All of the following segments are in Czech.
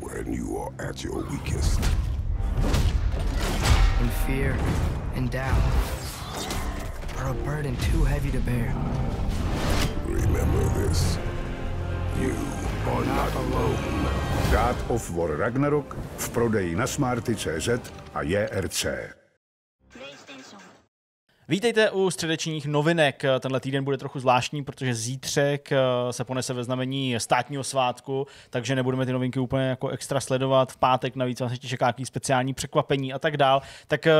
When you are at your weakest. In fear and doubt are a burden too heavy to bear. Remember this. You are not alone. God of War Ragnarok v prodeji na smarty.cz a JRC. Vítejte u středečních novinek. Tenhle týden bude trochu zvláštní, protože zítřek eh, se ponese ve znamení státního svátku, takže nebudeme ty novinky úplně jako extra sledovat. V pátek navíc vás ještě čeká nějaký speciální překvapení a tak dál. Tak eh,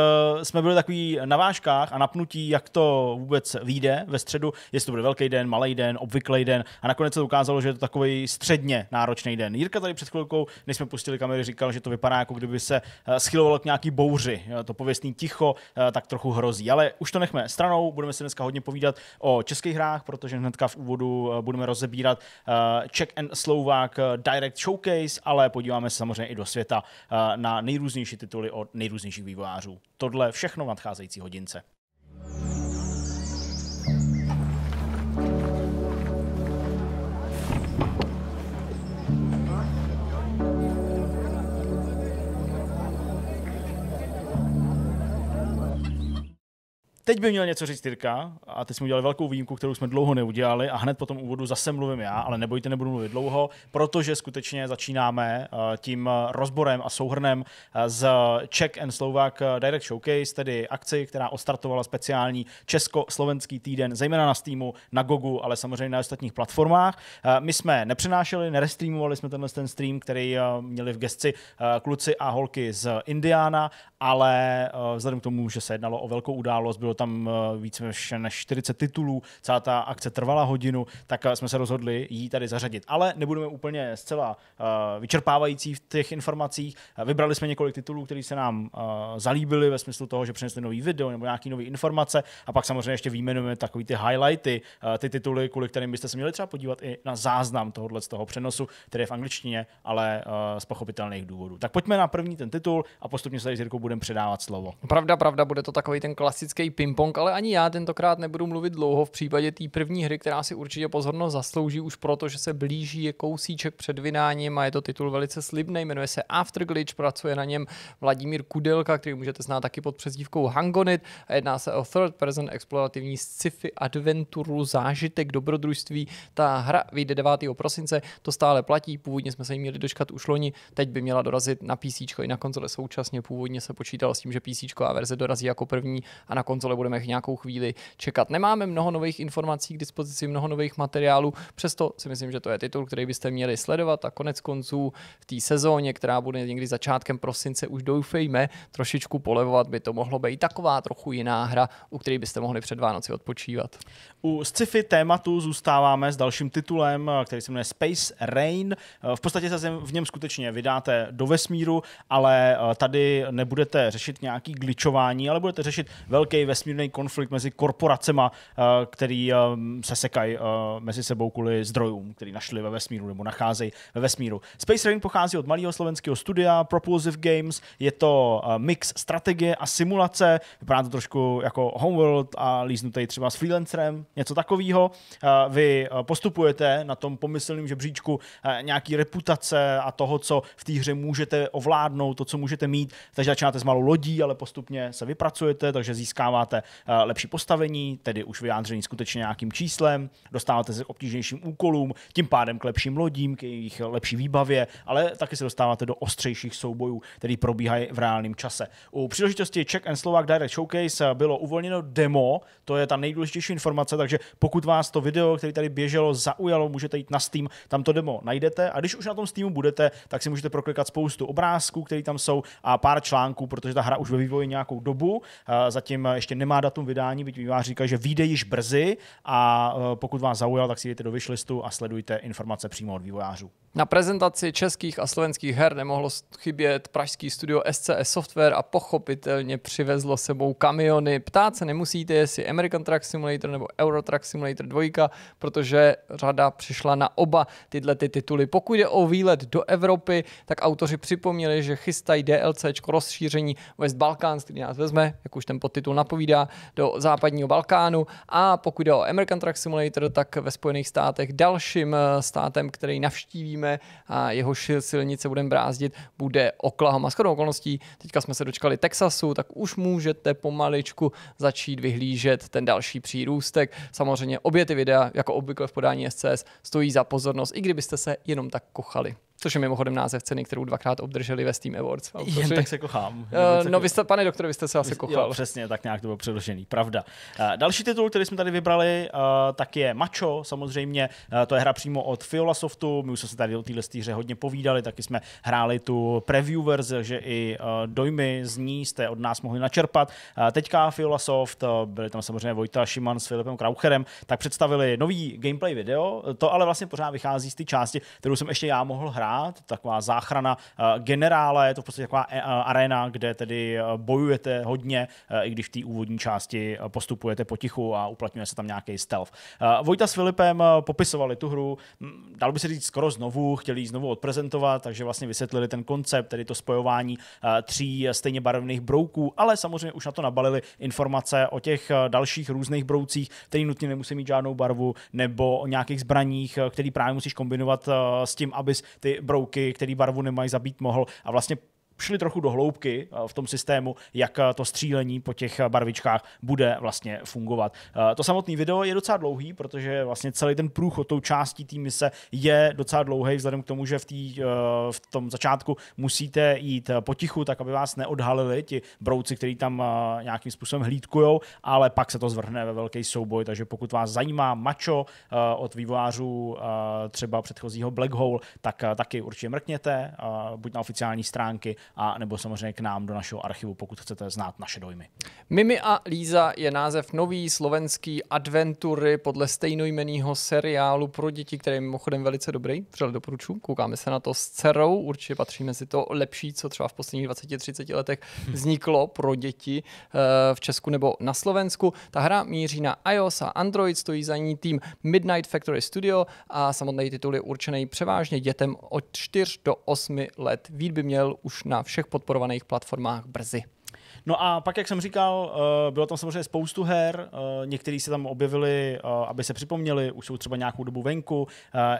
jsme byli takový na vážkách a napnutí, jak to vůbec vyjde ve středu, jestli to bude velký den, malý den, obvyklý den. A nakonec se ukázalo, že je to takový středně náročný den. Jirka tady před chvilkou, než jsme pustili kamery, říkal, že to vypadá jako kdyby se eh, schylovalo k nějaký bouři. To pověstný ticho tak trochu hrozí. Ale už to nechme stranou, budeme si dneska hodně povídat o českých hrách, protože hnedka v úvodu eh, budeme rozebírat eh, Czech and Slovak eh, Direct Showcase, ale podíváme se samozřejmě i do světa na nejrůznější tituly od nejrůznějších vývojářů. Tohle všechno v nadcházející hodince. Teď by měl něco říct Jirka a teď jsme udělali velkou výjimku, kterou jsme dlouho neudělali a hned po tom úvodu zase mluvím já, ale nebojte, nebudu mluvit dlouho, protože skutečně začínáme eh, tím rozborem a souhrnem eh, z Czech and Slovak Direct Showcase, tedy akci, která odstartovala speciální česko-slovenský týden, zejména na Steamu, na Gogu, ale samozřejmě na ostatních platformách. Eh, my jsme nepřenášeli, nerestreamovali jsme tenhle ten stream, který měli v gesci kluci a holky z Indiana, ale vzhledem k tomu, že se jednalo o velkou událost, bylo bylo tam eh, víc než 40 titulů, celá ta akce trvala hodinu, tak eh, jsme se rozhodli ji tady zařadit. Ale nebudeme úplně zcela eh, vyčerpávající v těch informacích. Vybrali jsme několik titulů, které se nám zalíbily ve smyslu toho, že přinesli nový video nebo nějaký nový informace a pak samozřejmě ještě výjmenujeme takový ty highlighty, ty tituly, kvůli kterým byste se měli třeba podívat i na záznam tohohle z toho přenosu, který je v angličtině, ale z pochopitelných důvodů. Tak pojďme na první ten titul a postupně se tady s Jirkou budeme předávat slovo. Pravda, pravda, bude to takový ten klasický ping-pong, ale ani já tentokrát nebudu mluvit dlouho v případě té první hry, která si určitě pozornost zaslouží už proto, že se blíží je kousíček před vynáním a je to titul velice slibný, jmenuje se After Glitch, pracuje na něm Vladimír Kudelka, který můžete znát taky pod přezdívkou Hangonit a jedná se o third person explorativní sci-fi adventuru zážitek dobrodružství. Ta hra vyjde 9. prosince, to stále platí, původně jsme se jí měli dočkat už loni, teď by měla dorazit na PC i na konzole současně, původně se počítalo s tím, že PC verze dorazí jako první a na konzole ale budeme nějakou chvíli čekat. Nemáme mnoho nových informací k dispozici, mnoho nových materiálů, přesto si myslím, že to je titul, který byste měli sledovat a konec konců v té sezóně, která bude někdy začátkem prosince, už doufejme, trošičku polevovat by to mohlo být taková trochu jiná hra, u které byste mohli před Vánoci odpočívat. U sci-fi tématu zůstáváme s dalším titulem, který se jmenuje Space Rain. V podstatě se v něm skutečně vydáte do vesmíru, ale tady nebudete řešit nějaký gličování, ale budete řešit velký vesmír nesmírný konflikt mezi korporacema, eh, který eh, se sekají eh, mezi sebou kvůli zdrojům, který našli ve vesmíru nebo nacházejí ve vesmíru. Space Rain pochází od malého slovenského studia Propulsive Games, je to mix strategie a simulace, vypadá to trošku jako Homeworld a líznutý třeba s freelancerem, něco takového. Vy postupujete na tom pomyslném žebříčku nějaký reputace a toho, co v té hře můžete ovládnout, to, co můžete mít, takže začínáte s malou lodí, ale postupně se vypracujete, takže získáváte dostáváte eh, lepší postavení, tedy už vyjádření skutečně nějakým číslem, dostáváte se k obtížnějším úkolům, tím pádem k lepším lodím, k jejich lepší výbavě, ale taky se dostáváte do ostřejších soubojů, který probíhají v reálném čase. U příležitosti Czech and Slovak Direct Showcase eh, bylo uvolněno demo, to je ta nejdůležitější informace, takže pokud vás to video, které tady běželo, zaujalo, můžete jít na Steam, tam to demo najdete a když už na tom Steamu budete, tak si můžete proklikat spoustu obrázků, které tam jsou a pár článků, protože ta hra už ve vývoji nějakou dobu, eh, zatím ještě nemá datum vydání, byť vývář říká, že vyjde již brzy a e, pokud vás zaujal, tak si jděte do vyšlistu a sledujte informace přímo od vývojářů. Na prezentaci českých a slovenských her nemohlo chybět pražský studio SCS Software a pochopitelně přivezlo sebou kamiony. Ptát se nemusíte, jestli American Truck Simulator nebo Euro Truck Simulator 2, protože řada přišla na oba tyhle ty tituly. Pokud je o výlet do Evropy, tak autoři připomněli, že chystají DLC rozšíření West Balkans, který nás vezme, jak už ten podtitul napovídá, do západního Balkánu. A pokud je o American Truck Simulator, tak ve Spojených státech dalším eh, státem, který navštívíme, uvidíme a jeho silnice budeme brázdit, bude Oklahoma. Skoro okolností, teďka jsme se dočkali Texasu, tak už můžete pomaličku začít vyhlížet ten další přírůstek. Samozřejmě obě ty videa, jako obvykle v podání SCS, stojí za pozornost, i kdybyste se jenom tak kochali což je mimochodem název ceny, kterou dvakrát obdrželi ve Steam Awards. Autoři. Eh, Jen tak se kochám. Uh, no, vy jste, pane doktore, vy jste se asi kochal. Jo, přesně, tak nějak to bylo předložený, pravda. Uh, další titul, který jsme tady vybrali, uh, tak je Macho, samozřejmě. Uh, to je hra přímo od Fiola Softu. My už jsme se tady o téhle hře hodně povídali, taky jsme hráli tu preview verzi, že i uh, dojmy z ní jste od nás mohli načerpat. Uh, teďka Fiola Soft, uh, byli tam samozřejmě Vojta Šiman s Filipem Kraucherem, tak představili nový gameplay video. To ale vlastně pořád vychází z té části, kterou jsem ještě já mohl hrát rád, taková záchrana eh, generále, je to v podstatě taková eh, eh, arena, kde tedy bojujete hodně, i když v té úvodní části postupujete potichu a uplatňuje se tam nějaký stealth. Vojta s Filipem popisovali tu hru, hm, dal by se říct skoro znovu, chtěli ji znovu odprezentovat, takže vlastně vysvětlili ten koncept, tedy to spojování tří stejně barevných brouků, ale samozřejmě už na to nabalili informace o těch dalších různých broucích, který nutně nemusí mít žádnou barvu, nebo o nějakých zbraních, který právě musíš kombinovat s tím, abys ty brouky, který barvu nemají zabít mohl a vlastně šli trochu do hloubky eh, v tom systému, jak eh, to střílení po těch eh, barvičkách bude vlastně fungovat. To samotné video je docela dlouhý, protože vlastně celý ten průchod tou částí té mise je docela dlouhý, vzhledem k tomu, že v, tý, v tom začátku musíte jít potichu, tak aby vás neodhalili ti brouci, který tam nějakým způsobem hlídkují, ale pak se to zvrhne ve velký souboj, takže pokud vás zajímá mačo od vývojářů třeba předchozího Black Hole, tak taky určitě mrkněte, buď na oficiální stránky, a nebo samozřejmě k nám do našeho archivu, pokud chcete znát naše dojmy. Mimi a Líza je název nový slovenský adventury podle stejnojmeného seriálu pro děti, který je mimochodem velice dobrý, vřele doporučuji. Koukáme se na to s dcerou, určitě patří mezi to lepší, co třeba v posledních 20-30 letech vzniklo pro děti eh, v Česku nebo na Slovensku. Ta hra míří na iOS a Android, stojí za ní tým Midnight Factory Studio a samotný titul je určený převážně dětem od 4 do 8 let. Vít by měl už na na všech podporovaných platformách brzy. No a pak, jak jsem říkal, eh, bylo tam samozřejmě spoustu her, eh, některý se tam objevili, eh, aby se připomněli, už jsou třeba nějakou dobu venku,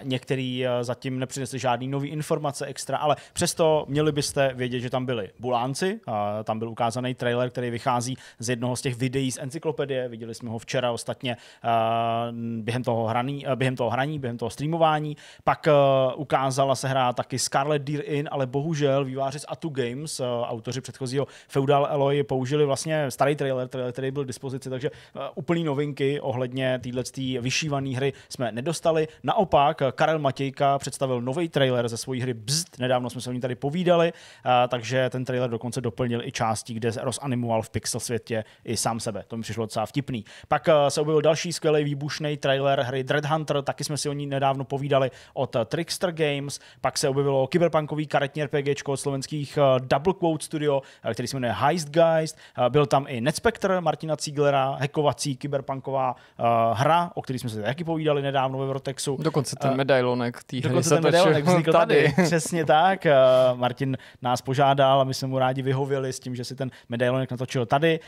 některý zatím nepřinesli žádný nový informace extra, ale přesto měli byste vědět, že tam byli bulánci, tam byl ukázaný trailer, který vychází z jednoho z těch videí z encyklopedie, viděli jsme ho včera ostatně během toho hraní, během toho, hraní, během toho streamování, pak ukázala se hra taky Scarlet Deer Inn, ale bohužel výváři z Atu Games, autoři předchozího Feudal Eloy, vývoj použili vlastně starý trailer, trailer, který byl k dispozici, takže eh, úplný novinky ohledně téhle vyšívané hry jsme nedostali. Naopak eh, Karel Matějka představil nový trailer ze své hry Bzd, nedávno jsme se o ní tady povídali, eh, takže ten trailer dokonce doplnil i části, kde rozanimoval v pixel světě i sám sebe. To mi přišlo docela vtipný. Pak se objevil další skvělý výbušný trailer hry Dread Hunter, taky jsme si o ní nedávno povídali od Trickster Games, pak se objevilo kyberpunkový karetní RPG od slovenských Double Quote Studio, který se jmenuje Heist Gun, Poltergeist, eh, byl tam i Netspector Martina Cíglera, hackovací kyberpunková eh, hra, o které jsme se taky povídali nedávno ve Vortexu. Dokonce ten eh, medailonek tý hry se ten medailonek vznikl tady. tady. Přesně tak. Martin nás požádal a my jsme mu rádi vyhověli s tím, že si ten medailonek natočil tady.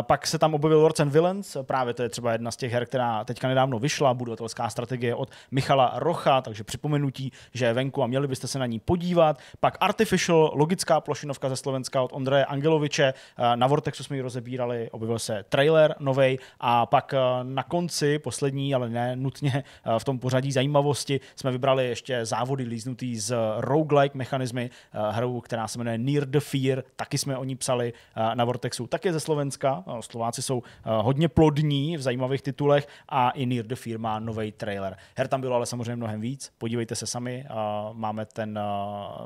Pak se tam objevil Lords and Villains, právě to je třeba jedna z těch her, která teďka nedávno vyšla, budovatelská strategie od Michala Rocha, takže připomenutí, že je venku a měli byste se na ní podívat. Pak Artificial, logická plošinovka ze Slovenska od Ondreje Angeloviče, Eh, na Vortexu jsme ji rozebírali, objevil se trailer novej a pak eh, na konci, poslední, ale ne nutně eh, v tom pořadí zajímavosti, jsme vybrali ještě závody líznutý z roguelike mechanismy, hru, která se jmenuje Near the Fear, taky jsme o ní psali na Vortexu, také ze Slovenska. Slováci jsou hodně plodní v zajímavých titulech a i Near the Fear má nový trailer. Her tam bylo ale samozřejmě mnohem víc, podívejte se sami, máme ten,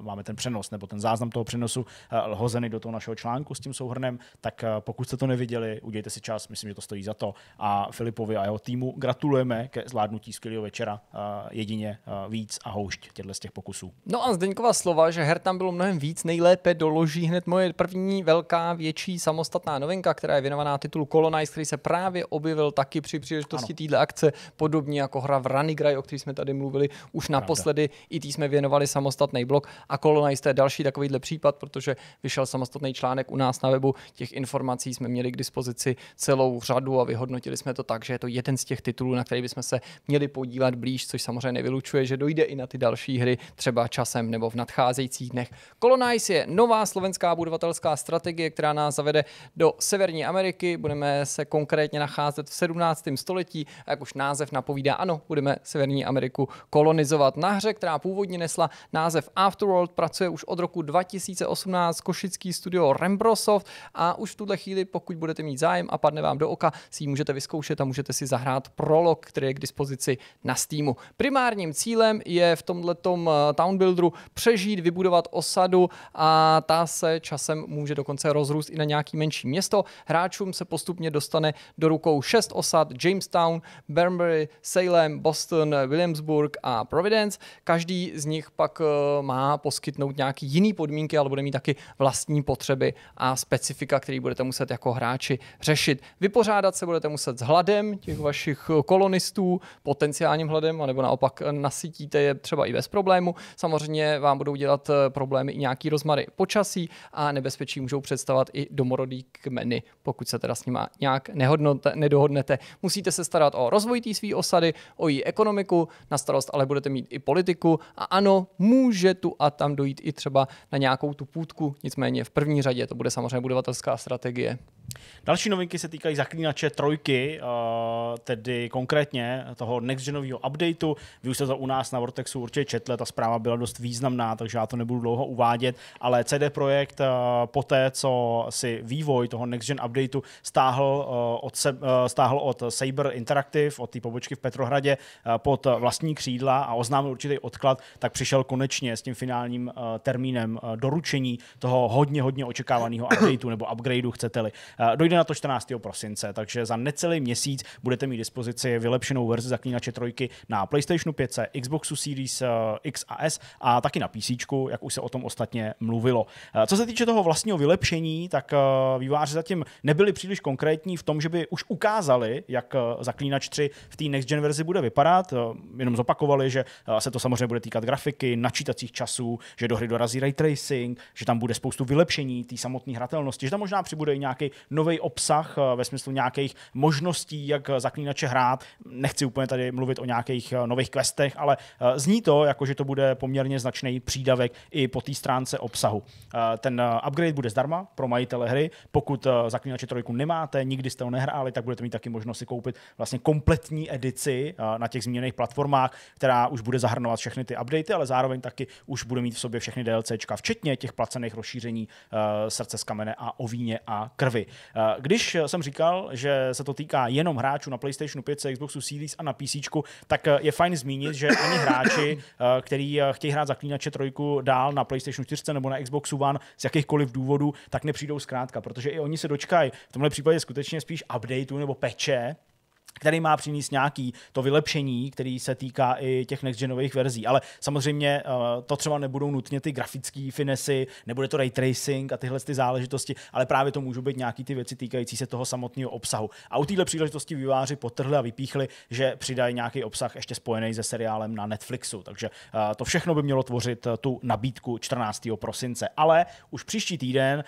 máme ten přenos nebo ten záznam toho přenosu hozený do toho našeho článku s tím souhrnem Bayernem, tak eh, pokud jste to neviděli, udějte si čas, myslím, že to stojí za to. A Filipovi a jeho týmu gratulujeme ke zvládnutí skvělého večera eh, jedině eh, víc a houšť těchto z těch pokusů. No a Zdeňkova slova, že her tam bylo mnohem víc, nejlépe doloží hned moje první velká větší samostatná novinka, která je věnovaná titulu Colonize, který se právě objevil taky při příležitosti této akce, podobně jako hra v Ranigraj, o které jsme tady mluvili už Pravda. naposledy, i tý jsme věnovali samostatný blok a Colonize to je další takovýhle případ, protože vyšel samostatný článek u nás na webu, těch informací jsme měli k dispozici celou řadu a vyhodnotili jsme to tak, že je to jeden z těch titulů, na který bychom se měli podívat blíž, což samozřejmě nevylučuje, že dojde i na ty další hry třeba časem nebo v nadcházejících dnech. Colonize je nová slovenská budovatelská strategie, která nás zavede do Severní Ameriky. Budeme se konkrétně nacházet v 17. století a jak už název napovídá, ano, budeme Severní Ameriku kolonizovat. Na hře, která původně nesla název Afterworld, pracuje už od roku 2018 košický studio Rembrosoft a už v tuhle chvíli, pokud budete mít zájem a padne vám do oka, si ji můžete vyzkoušet a můžete si zahrát prolog, který je k dispozici na Steamu. Primárním cílem je v tomhle eh, town builderu přežít, vybudovat osadu a ta se časem může dokonce rozrůst i na nějaký menší město. Hráčům se postupně dostane do rukou šest osad Jamestown, Burnbury, Salem, Boston, Williamsburg a Providence. Každý z nich pak eh, má poskytnout nějaký jiný podmínky, ale bude mít taky vlastní potřeby a speciální specifika, který budete muset jako hráči řešit. Vypořádat se budete muset s hladem těch vašich eh, kolonistů, potenciálním hladem, anebo naopak eh, nasytíte je třeba i bez problému. Samozřejmě vám budou dělat eh, problémy i nějaký rozmary počasí a nebezpečí můžou představovat i domorodý kmeny, pokud se teda s nima nějak nehodnote, nedohodnete. Musíte se starat o rozvoj té své osady, o její ekonomiku, na starost ale budete mít i politiku a ano, může tu a tam dojít i třeba na nějakou tu půdku, nicméně v první řadě to bude samozřejmě sledovatelská strategie. Další novinky se týkají zaklínače trojky, eh, tedy konkrétně toho nextgenového updateu. Vy už jste to u nás na Vortexu určitě četli, ta zpráva byla dost významná, takže já to nebudu dlouho uvádět, ale CD Projekt eh, poté, co si vývoj toho nextgen updateu stáhl eh, od, stáhl od Saber Interactive, od té pobočky v Petrohradě pod vlastní křídla a oznámil určitý odklad, tak přišel konečně s tím finálním termínem doručení toho hodně, hodně očekávaného updateu updateu nebo upgradeu, chcete-li. Eh, dojde na to 14. prosince, takže za necelý měsíc budete mít dispozici vylepšenou verzi Zaklínače trojky na PlayStationu 5, Xboxu Series eh, X a S a taky na PC, jak už se o tom ostatně mluvilo. Eh, co se týče toho vlastního vylepšení, tak výváři zatím nebyli příliš konkrétní v tom, že by už ukázali, jak Zaklínač 3 v té next gen verzi bude vypadat. Jenom zopakovali, že se to samozřejmě bude týkat grafiky, načítacích časů, že do hry dorazí ray tracing, že tam bude spoustu vylepšení té samotné hratelnosti budoucnosti, že tam možná přibude i nějaký nový obsah eh, ve smyslu nějakých možností, jak eh, zaklínače hrát. Nechci úplně tady mluvit o nějakých eh, nových questech, ale zní to, jako že to bude poměrně značný přídavek i po té stránce obsahu. Ten upgrade bude zdarma pro majitele hry. Pokud zaklínače trojku nemáte, nikdy jste ho nehráli, tak budete mít taky možnost si koupit vlastně kompletní edici na těch zmíněných platformách, která už bude zahrnovat všechny ty updaty, ale zároveň taky už bude mít v sobě všechny DLCčka, včetně těch placených rozšíření srdce z kamene a a o víně a krvi. Eh, když jsem říkal, že se to týká jenom hráčů na PlayStation 5, Xboxu Series a na PC, tak eh, je fajn zmínit, že ani hráči, eh, který chtějí hrát Zaklínače trojku dál na PlayStation 4 nebo na Xboxu One z jakýchkoliv důvodů, tak nepřijdou zkrátka, protože i oni se dočkají v tomhle případě skutečně spíš updateu nebo peče, který má přinést nějaký to vylepšení, který se týká i těch next genových verzí. Ale samozřejmě eh, to třeba nebudou nutně ty grafické finesy, nebude to ray tracing a tyhle ty záležitosti, ale právě to můžou být nějaký ty věci týkající se toho samotného obsahu. A u téhle příležitosti vyváři potrhli a vypíchli, že přidají nějaký obsah ještě spojený se seriálem na Netflixu. Takže eh, to všechno by mělo tvořit eh, tu nabídku 14. prosince. Ale už příští týden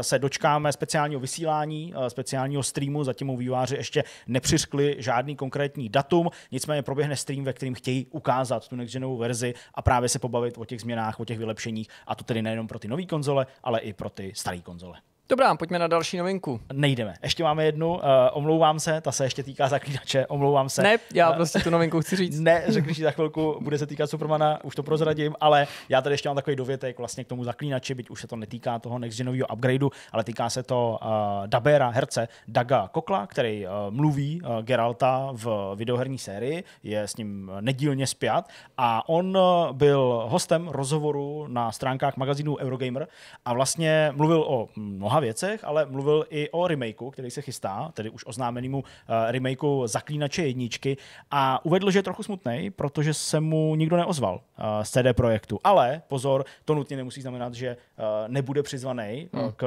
se dočkáme speciálního vysílání, speciálního streamu, zatím u výváři ještě nepřiškli žádný konkrétní datum, nicméně proběhne stream, ve kterým chtějí ukázat tu next genovou verzi a právě se pobavit o těch změnách, o těch vylepšeních a to tedy nejenom pro ty nové konzole, ale i pro ty staré konzole. Dobrá, pojďme na další novinku. Nejdeme. Ještě máme jednu, uh, omlouvám se, ta se ještě týká zaklínače, omlouvám se. Ne, já eh, prostě tu novinku chci říct. ne, řekni si za chvilku, bude se týkat Supermana, už to prozradím, ale já tady ještě mám takový dovětek vlastně k tomu zaklínači, byť už se to netýká toho next genového upgradeu, ale týká se to uh, Dabera, herce Daga Kokla, který uh, mluví uh, Geralta v videoherní sérii, je s ním nedílně spjat a on uh, byl hostem rozhovoru na stránkách magazínu Eurogamer a vlastně mluvil o hm, mnoha mnoha věcech, ale mluvil i o remakeu, který se chystá, tedy už oznámenému eh, remakeu Zaklínače jedničky a uvedl, že je trochu smutný, protože se mu nikdo neozval eh, z CD Projektu. Ale pozor, to nutně nemusí znamenat, že eh, nebude přizvaný hmm. k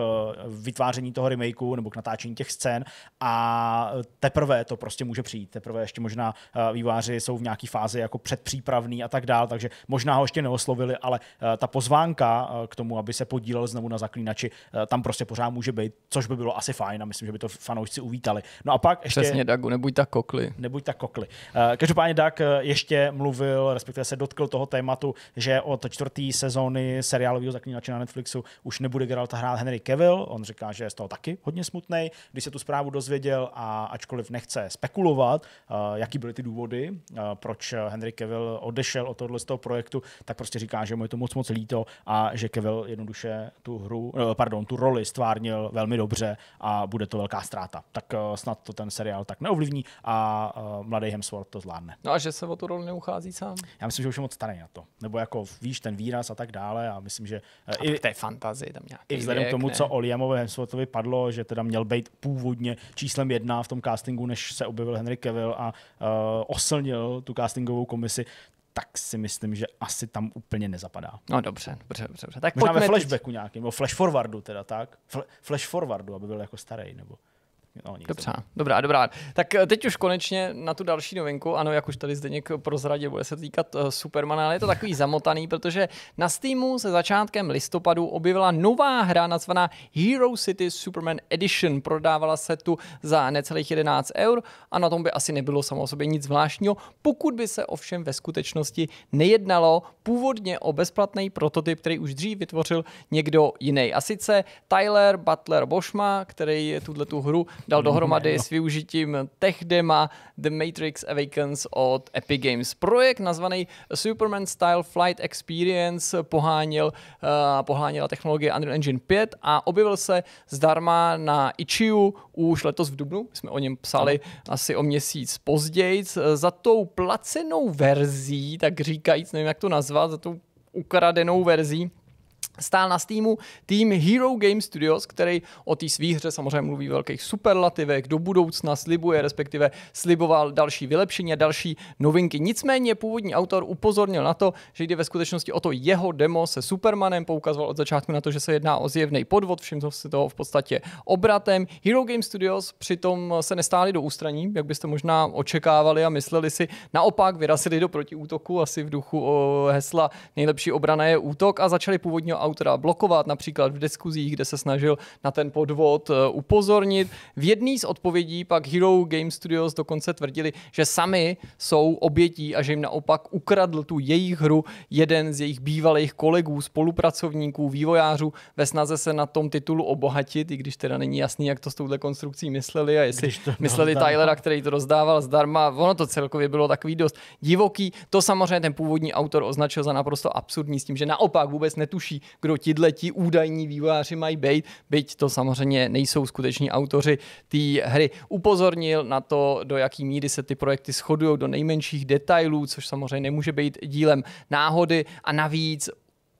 vytváření toho remakeu nebo k natáčení těch scén a teprve to prostě může přijít. Teprve ještě možná výváři jsou v nějaké fázi jako předpřípravný a tak dál, takže možná ho ještě neoslovili, ale ta pozvánka k tomu, aby se podílel znovu na zaklínači, tam prostě pořád možná může být, což by bylo asi fajn a myslím, že by to fanoušci uvítali. No a pak ještě... Přesně, Dagu, nebuď tak kokli. Nebuď tak kokli. Uh, eh, každopádně Dag eh, ještě mluvil, respektive se dotkl toho tématu, že od čtvrté sezóny seriálového zaklínače na Netflixu už nebude Geralta hrát Henry Cavill. On říká, že je z toho taky hodně smutný. Když se tu zprávu dozvěděl a ačkoliv nechce spekulovat, uh, jaký byly ty důvody, uh, proč Henry Cavill odešel od tohohle z toho projektu, tak prostě říká, že mu je to moc moc líto a že Cavill jednoduše tu hru, pardon, tu roli stvá stvárnil velmi dobře a bude to velká ztráta. Tak eh, snad to ten seriál tak neovlivní a eh, mladý Hemsworth to zvládne. No a že se o tu roli neuchází sám? Já myslím, že už je moc starý na to. Nebo jako víš, ten výraz a tak dále a myslím, že... Eh, a i, té fantazii tam nějaký I vzhledem k tomu, ne? co Liamovi Hemsworthovi padlo, že teda měl být původně číslem jedna v tom castingu, než se objevil Henry Cavill a uh, oslnil tu castingovou komisi, tak si myslím, že asi tam úplně nezapadá. No dobře, dobře, dobře. Tak Možná ve flashbacku teď. nějakým, nebo flash forwardu teda, tak? Flash forwardu, aby byl jako starý, nebo... No, dobře, dobrá, dobrá. Tak eh, teď už konečně na tu další novinku, ano, jak už tady Zdeněk prozradil, bude se týkat uh, Supermana, ale je to takový zamotaný, protože na Steamu se začátkem listopadu objevila nová hra nazvaná Hero City Superman Edition. Prodávala se tu za necelých 11 eur a na tom by asi nebylo samo o sobě nic zvláštního, pokud by se ovšem ve skutečnosti nejednalo původně o bezplatný prototyp, který už dřív vytvořil někdo jiný. A sice Tyler Butler Boschma, který tuhle tu hru dal dohromady s využitím dema The Matrix Awakens od Epic Games. Projekt nazvaný Superman Style Flight Experience poháněl, uh, poháněla technologie Unreal Engine 5 a objevil se zdarma na Ichiu už letos v Dubnu. Jsme o něm psali no. asi o měsíc později. Za tou placenou verzí, tak říkajíc, nevím jak to nazvat, za tou ukradenou verzí, stál na Steamu tým Hero Game Studios, který o té svý hře samozřejmě mluví velkých superlativech, do budoucna slibuje, respektive sliboval další vylepšení a další novinky. Nicméně původní autor upozornil na to, že jde ve skutečnosti o to jeho demo se Supermanem, poukazoval od začátku na to, že se jedná o zjevný podvod, všiml si toho v podstatě obratem. Hero Game Studios přitom se nestáli do ústraní, jak byste možná očekávali a mysleli si, naopak vyrazili do protiútoku, asi v duchu hesla nejlepší obrana je útok a začali původně autora blokovat, například v diskuzích, kde se snažil na ten podvod eh, upozornit. V jedné z odpovědí pak Hero Game Studios dokonce tvrdili, že sami jsou obětí a že jim naopak ukradl tu jejich hru jeden z jejich bývalých kolegů, spolupracovníků, vývojářů ve snaze se na tom titulu obohatit, i když teda není jasný, jak to s touhle konstrukcí mysleli a jestli mysleli rozdává. Tylera, který to rozdával zdarma. Ono to celkově bylo takový dost divoký. To samozřejmě ten původní autor označil za naprosto absurdní s tím, že naopak vůbec netuší, kdo tihle ti údajní vývojáři mají být, byť to samozřejmě nejsou skuteční autoři té hry. Upozornil na to, do jaký míry se ty projekty shodují do nejmenších detailů, což samozřejmě nemůže být dílem náhody a navíc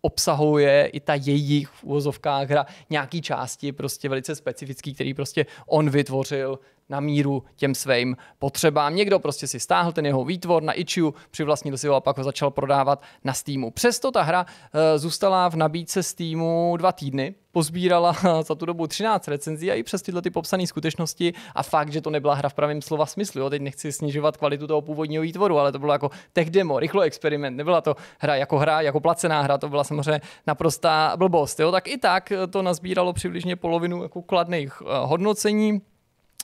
obsahuje i ta jejich uvozovká hra nějaký části prostě velice specifický, který prostě on vytvořil na míru těm svým potřebám. Někdo prostě si stáhl ten jeho výtvor na Itchiu, přivlastnil si ho a pak ho začal prodávat na Steamu. Přesto ta hra eh, zůstala v nabídce Steamu dva týdny, pozbírala za tu dobu 13 recenzí a i přes tyhle ty popsané skutečnosti a fakt, že to nebyla hra v pravém slova smyslu. Jo. Teď nechci snižovat kvalitu toho původního výtvoru, ale to bylo jako tech demo, rychlo experiment. Nebyla to hra jako hra, jako placená hra, to byla samozřejmě naprostá blbost. Jo. Tak i tak to nazbíralo přibližně polovinu jako kladných eh, hodnocení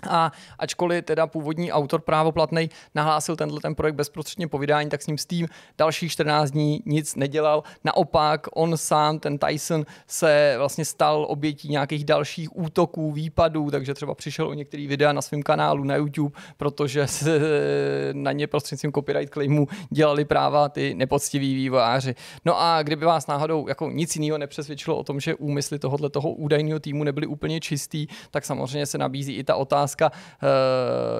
a ačkoliv teda původní autor právoplatný nahlásil tenhle ten projekt bezprostředně po vydání, tak s ním s tým dalších 14 dní nic nedělal. Naopak on sám, ten Tyson, se vlastně stal obětí nějakých dalších útoků, výpadů, takže třeba přišel o některý videa na svém kanálu na YouTube, protože se na ně prostřednictvím copyright claimu dělali práva ty nepoctiví vývojáři. No a kdyby vás náhodou jako nic jiného nepřesvědčilo o tom, že úmysly tohoto toho údajného týmu nebyly úplně čistý, tak samozřejmě se nabízí i ta otázka, otázka, eh,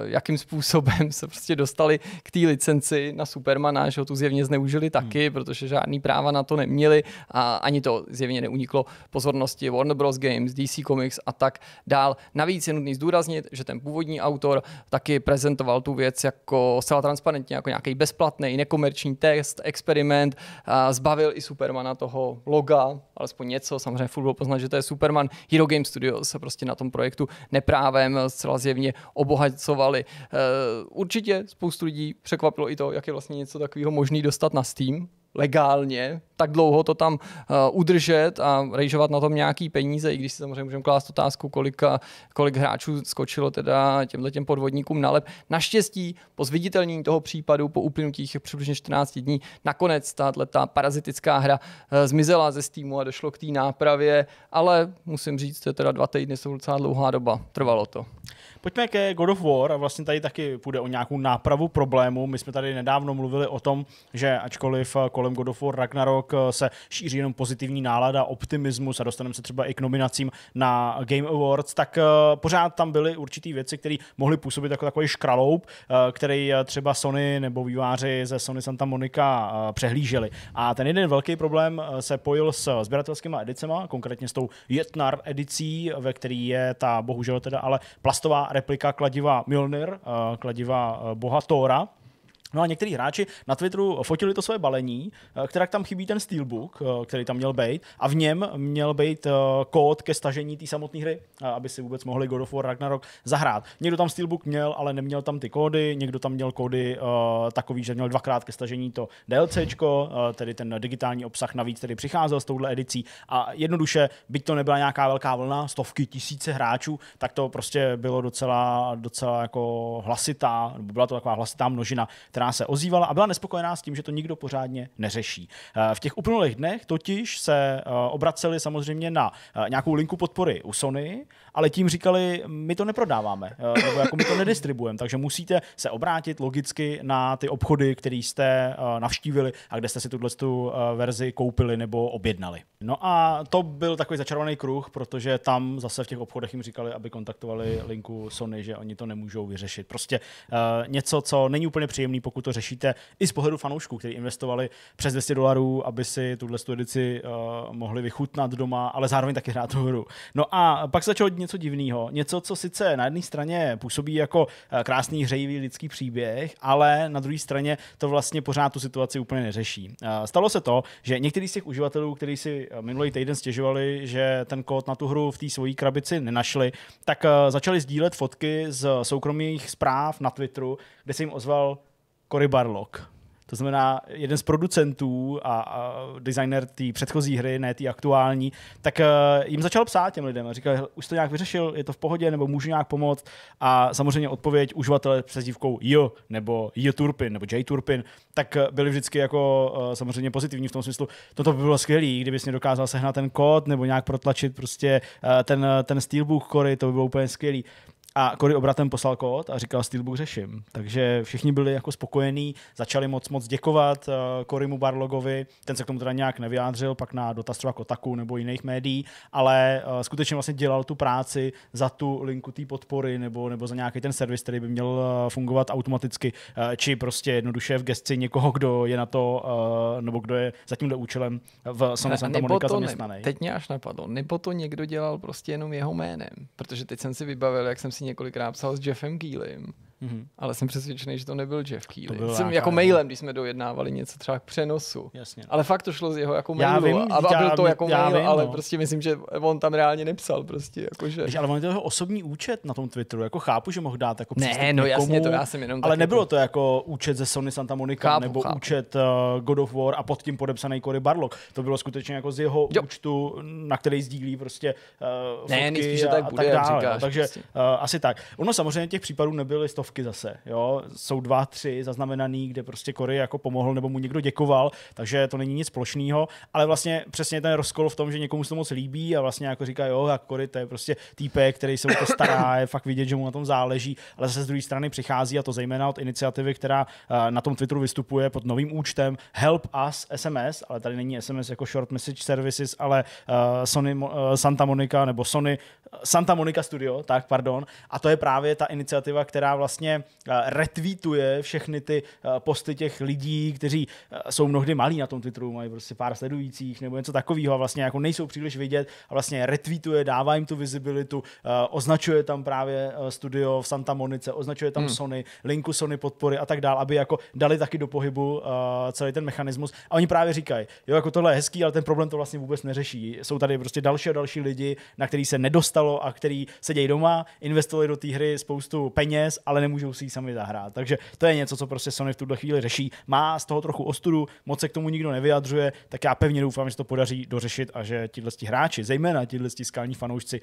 jakým způsobem se prostě dostali k té licenci na Supermana, že ho tu zjevně zneužili hmm. taky, hmm. protože žádný práva na to neměli a ani to zjevně neuniklo pozornosti Warner Bros. Games, DC Comics a tak dál. Navíc je nutný zdůraznit, že ten původní autor taky prezentoval tu věc jako zcela transparentně, jako nějaký bezplatný, nekomerční test, experiment, a zbavil i Supermana toho loga, alespoň něco. Samozřejmě furt poznat, že to je Superman. Hero Game Studio se prostě na tom projektu neprávem zcela zjevně obohacovali. Eh, určitě spoustu lidí překvapilo i to, jak je vlastně něco takového možné dostat na Steam, legálně, tak dlouho to tam uh, udržet a rejžovat na tom nějaký peníze, i když si samozřejmě můžeme klást otázku, kolik, kolik hráčů skočilo teda těmhle těm podvodníkům na lep. Naštěstí po zviditelnění toho případu po uplynutých přibližně 14 dní nakonec tahle ta parazitická hra uh, zmizela ze Steamu a došlo k té nápravě, ale musím říct, že teda dva týdny jsou docela dlouhá doba, trvalo to. Pojďme ke God of War a vlastně tady taky půjde o nějakou nápravu problému. My jsme tady nedávno mluvili o tom, že ačkoliv kolem God of War Ragnarok se šíří jenom pozitivní nálada, optimismus a dostaneme se třeba i k nominacím na Game Awards, tak eh, pořád tam byly určité věci, které mohly působit jako takový škraloup, eh, který eh, třeba Sony nebo výváři ze Sony Santa Monica přehlíželi. A ten jeden velký problém se pojil s sběratelskými edicema, konkrétně s tou Jetnar edicí, ve které je ta bohužel teda ale plastová replika kladiva Milner, eh, kladiva eh, boha Tóra, No a některý hráči na Twitteru fotili to své balení, eh, která tam chybí ten Steelbook, eh, který tam měl být, a v něm měl být eh, kód ke stažení té samotné hry, aby si vůbec mohli God of War Ragnarok zahrát. Někdo tam Steelbook měl, ale neměl tam ty kódy, někdo tam měl kódy takový, že měl dvakrát ke stažení to DLCčko, tedy ten digitální obsah navíc, který přicházel s touhle edicí a jednoduše, byť to nebyla nějaká velká vlna, stovky, tisíce hráčů, tak to prostě bylo docela, docela jako hlasitá, byla to taková hlasitá množina, která se ozývala a byla nespokojená s tím, že to nikdo pořádně neřeší. Eh, v těch uplynulých dnech totiž se eh, obraceli samozřejmě na eh, nějakou linku podpory u Sony ale tím říkali, my to neprodáváme, eh, nebo jako my to nedistribuujeme, takže musíte se obrátit logicky na ty obchody, které jste eh, navštívili a kde jste si tuhle tu eh, verzi koupili nebo objednali. No a to byl takový začarovaný kruh, protože tam zase v těch obchodech jim říkali, aby kontaktovali linku Sony, že oni to nemůžou vyřešit. Prostě něco, co není úplně příjemný, pokud to řešíte i z pohledu fanoušků, kteří investovali přes 200 dolarů, aby si tuhle edici mohli vychutnat doma, ale zároveň taky hrát tu hru. No a pak se začalo něco divného, něco, co sice na jedné straně působí jako eh, krásný hřejivý lidský příběh, ale na druhé straně to vlastně pořád tu situaci úplně neřeší. Eh, stalo se to, že některý z těch uživatelů, kteří si eh, minulý týden stěžovali, že ten kód na tu hru v té svojí krabici nenašli, tak začali sdílet fotky z soukromých zpráv na Twitteru, kde se jim ozval Cory Barlock. To znamená, jeden z producentů a, a designer té předchozí hry, ne té aktuální, tak uh, jim začal psát těm lidem a říkal, už to nějak vyřešil, je to v pohodě, nebo můžu nějak pomoct. A samozřejmě odpověď uživatele přes dívkou jo, nebo jo Turpin nebo J Turpin, tak eh, byly vždycky jako uh, samozřejmě pozitivní v tom smyslu, toto by bylo skvělé, kdyby mě dokázal sehnat ten kód nebo nějak protlačit prostě uh, ten, ten steelbook kory, to by bylo úplně skvělý. A Kory obratem poslal kód a říkal Steelbook řeším. Takže všichni byli jako spokojení, začali moc moc děkovat Korymu eh, Barlogovi, ten se k tomu teda nějak nevyjádřil, pak na dotaz třeba Kotaku nebo jiných médií, ale eh, skutečně vlastně dělal tu práci za tu linku té podpory nebo, nebo za nějaký ten servis, který by měl eh, fungovat automaticky, či prostě jednoduše v gesci někoho, kdo je na to, nebo kdo je za tímhle účelem v Sony Santa Monica zaměstnaný. Ne, teď mě až napadlo, nebo to někdo dělal prostě jenom jeho jménem, protože teď jsem si vybavil, jak jsem si si několikrát psal s Jeffem Keelym, Mm-hmm. Ale jsem přesvědčený, že to nebyl Jeff Keely. jsem jako mailem, když jsme dojednávali něco třeba k přenosu. Jasně. Ale fakt to šlo z jeho jako mailu. Já vím, a, a byl to jako já mail, vím, ale no. prostě myslím, že on tam reálně nepsal prostě. Jakože. Víš, ale on je to jeho osobní účet na tom Twitteru. Jako chápu, že mohl dát jako Ne, no jasně, komu, to já jsem jenom Ale nebylo jako- to jako účet ze Sony Santa Monica chápu, nebo chápu. účet uh, God of War a pod tím podepsaný Cory Barlock. To bylo skutečně jako z jeho jo. účtu, na který sdílí prostě uh, ne, nejspíš, a, tak, bude, a tak dále. No. Takže prostě. eh, asi tak. Ono samozřejmě těch případů nebyly stovky stovky zase. Jo? Jsou dva, tři zaznamenaný, kde prostě Kory jako pomohl nebo mu někdo děkoval, takže to není nic plošného, ale vlastně přesně ten rozkol v tom, že někomu se to moc líbí a vlastně jako říká, jo, a Kory to je prostě týpek, který se mu to stará, je fakt vidět, že mu na tom záleží, ale zase z druhé strany přichází a to zejména od iniciativy, která eh, na tom Twitteru vystupuje pod novým účtem Help Us SMS, ale tady není SMS jako Short Message Services, ale eh, Sony eh, Santa Monica nebo Sony Santa Monica Studio, tak pardon, a to je právě ta iniciativa, která vlastně vlastně eh, retweetuje všechny ty eh, posty těch lidí, kteří eh, jsou mnohdy malí na tom Twitteru, mají prostě pár sledujících nebo něco takového a vlastně jako nejsou příliš vidět a vlastně retweetuje, dává jim tu vizibilitu, označuje tam právě studio v Santa Monice, označuje tam hmm. Sony, linku Sony podpory a tak dál, aby jako dali taky do pohybu celý ten mechanismus. A oni právě říkají, jo, jako tohle je hezký, ale ten problém to vlastně vůbec neřeší. Jsou tady prostě další a další lidi, na který se nedostalo a který sedějí doma, investovali do té hry spoustu peněz, ale nemůžou si ji sami zahrát. Takže to je něco, co prostě Sony v tuhle chvíli řeší. Má z toho trochu ostudu, moc se k tomu nikdo nevyjadřuje, tak já pevně doufám, že to podaří dořešit a že tihle hráči, zejména tihle skální fanoušci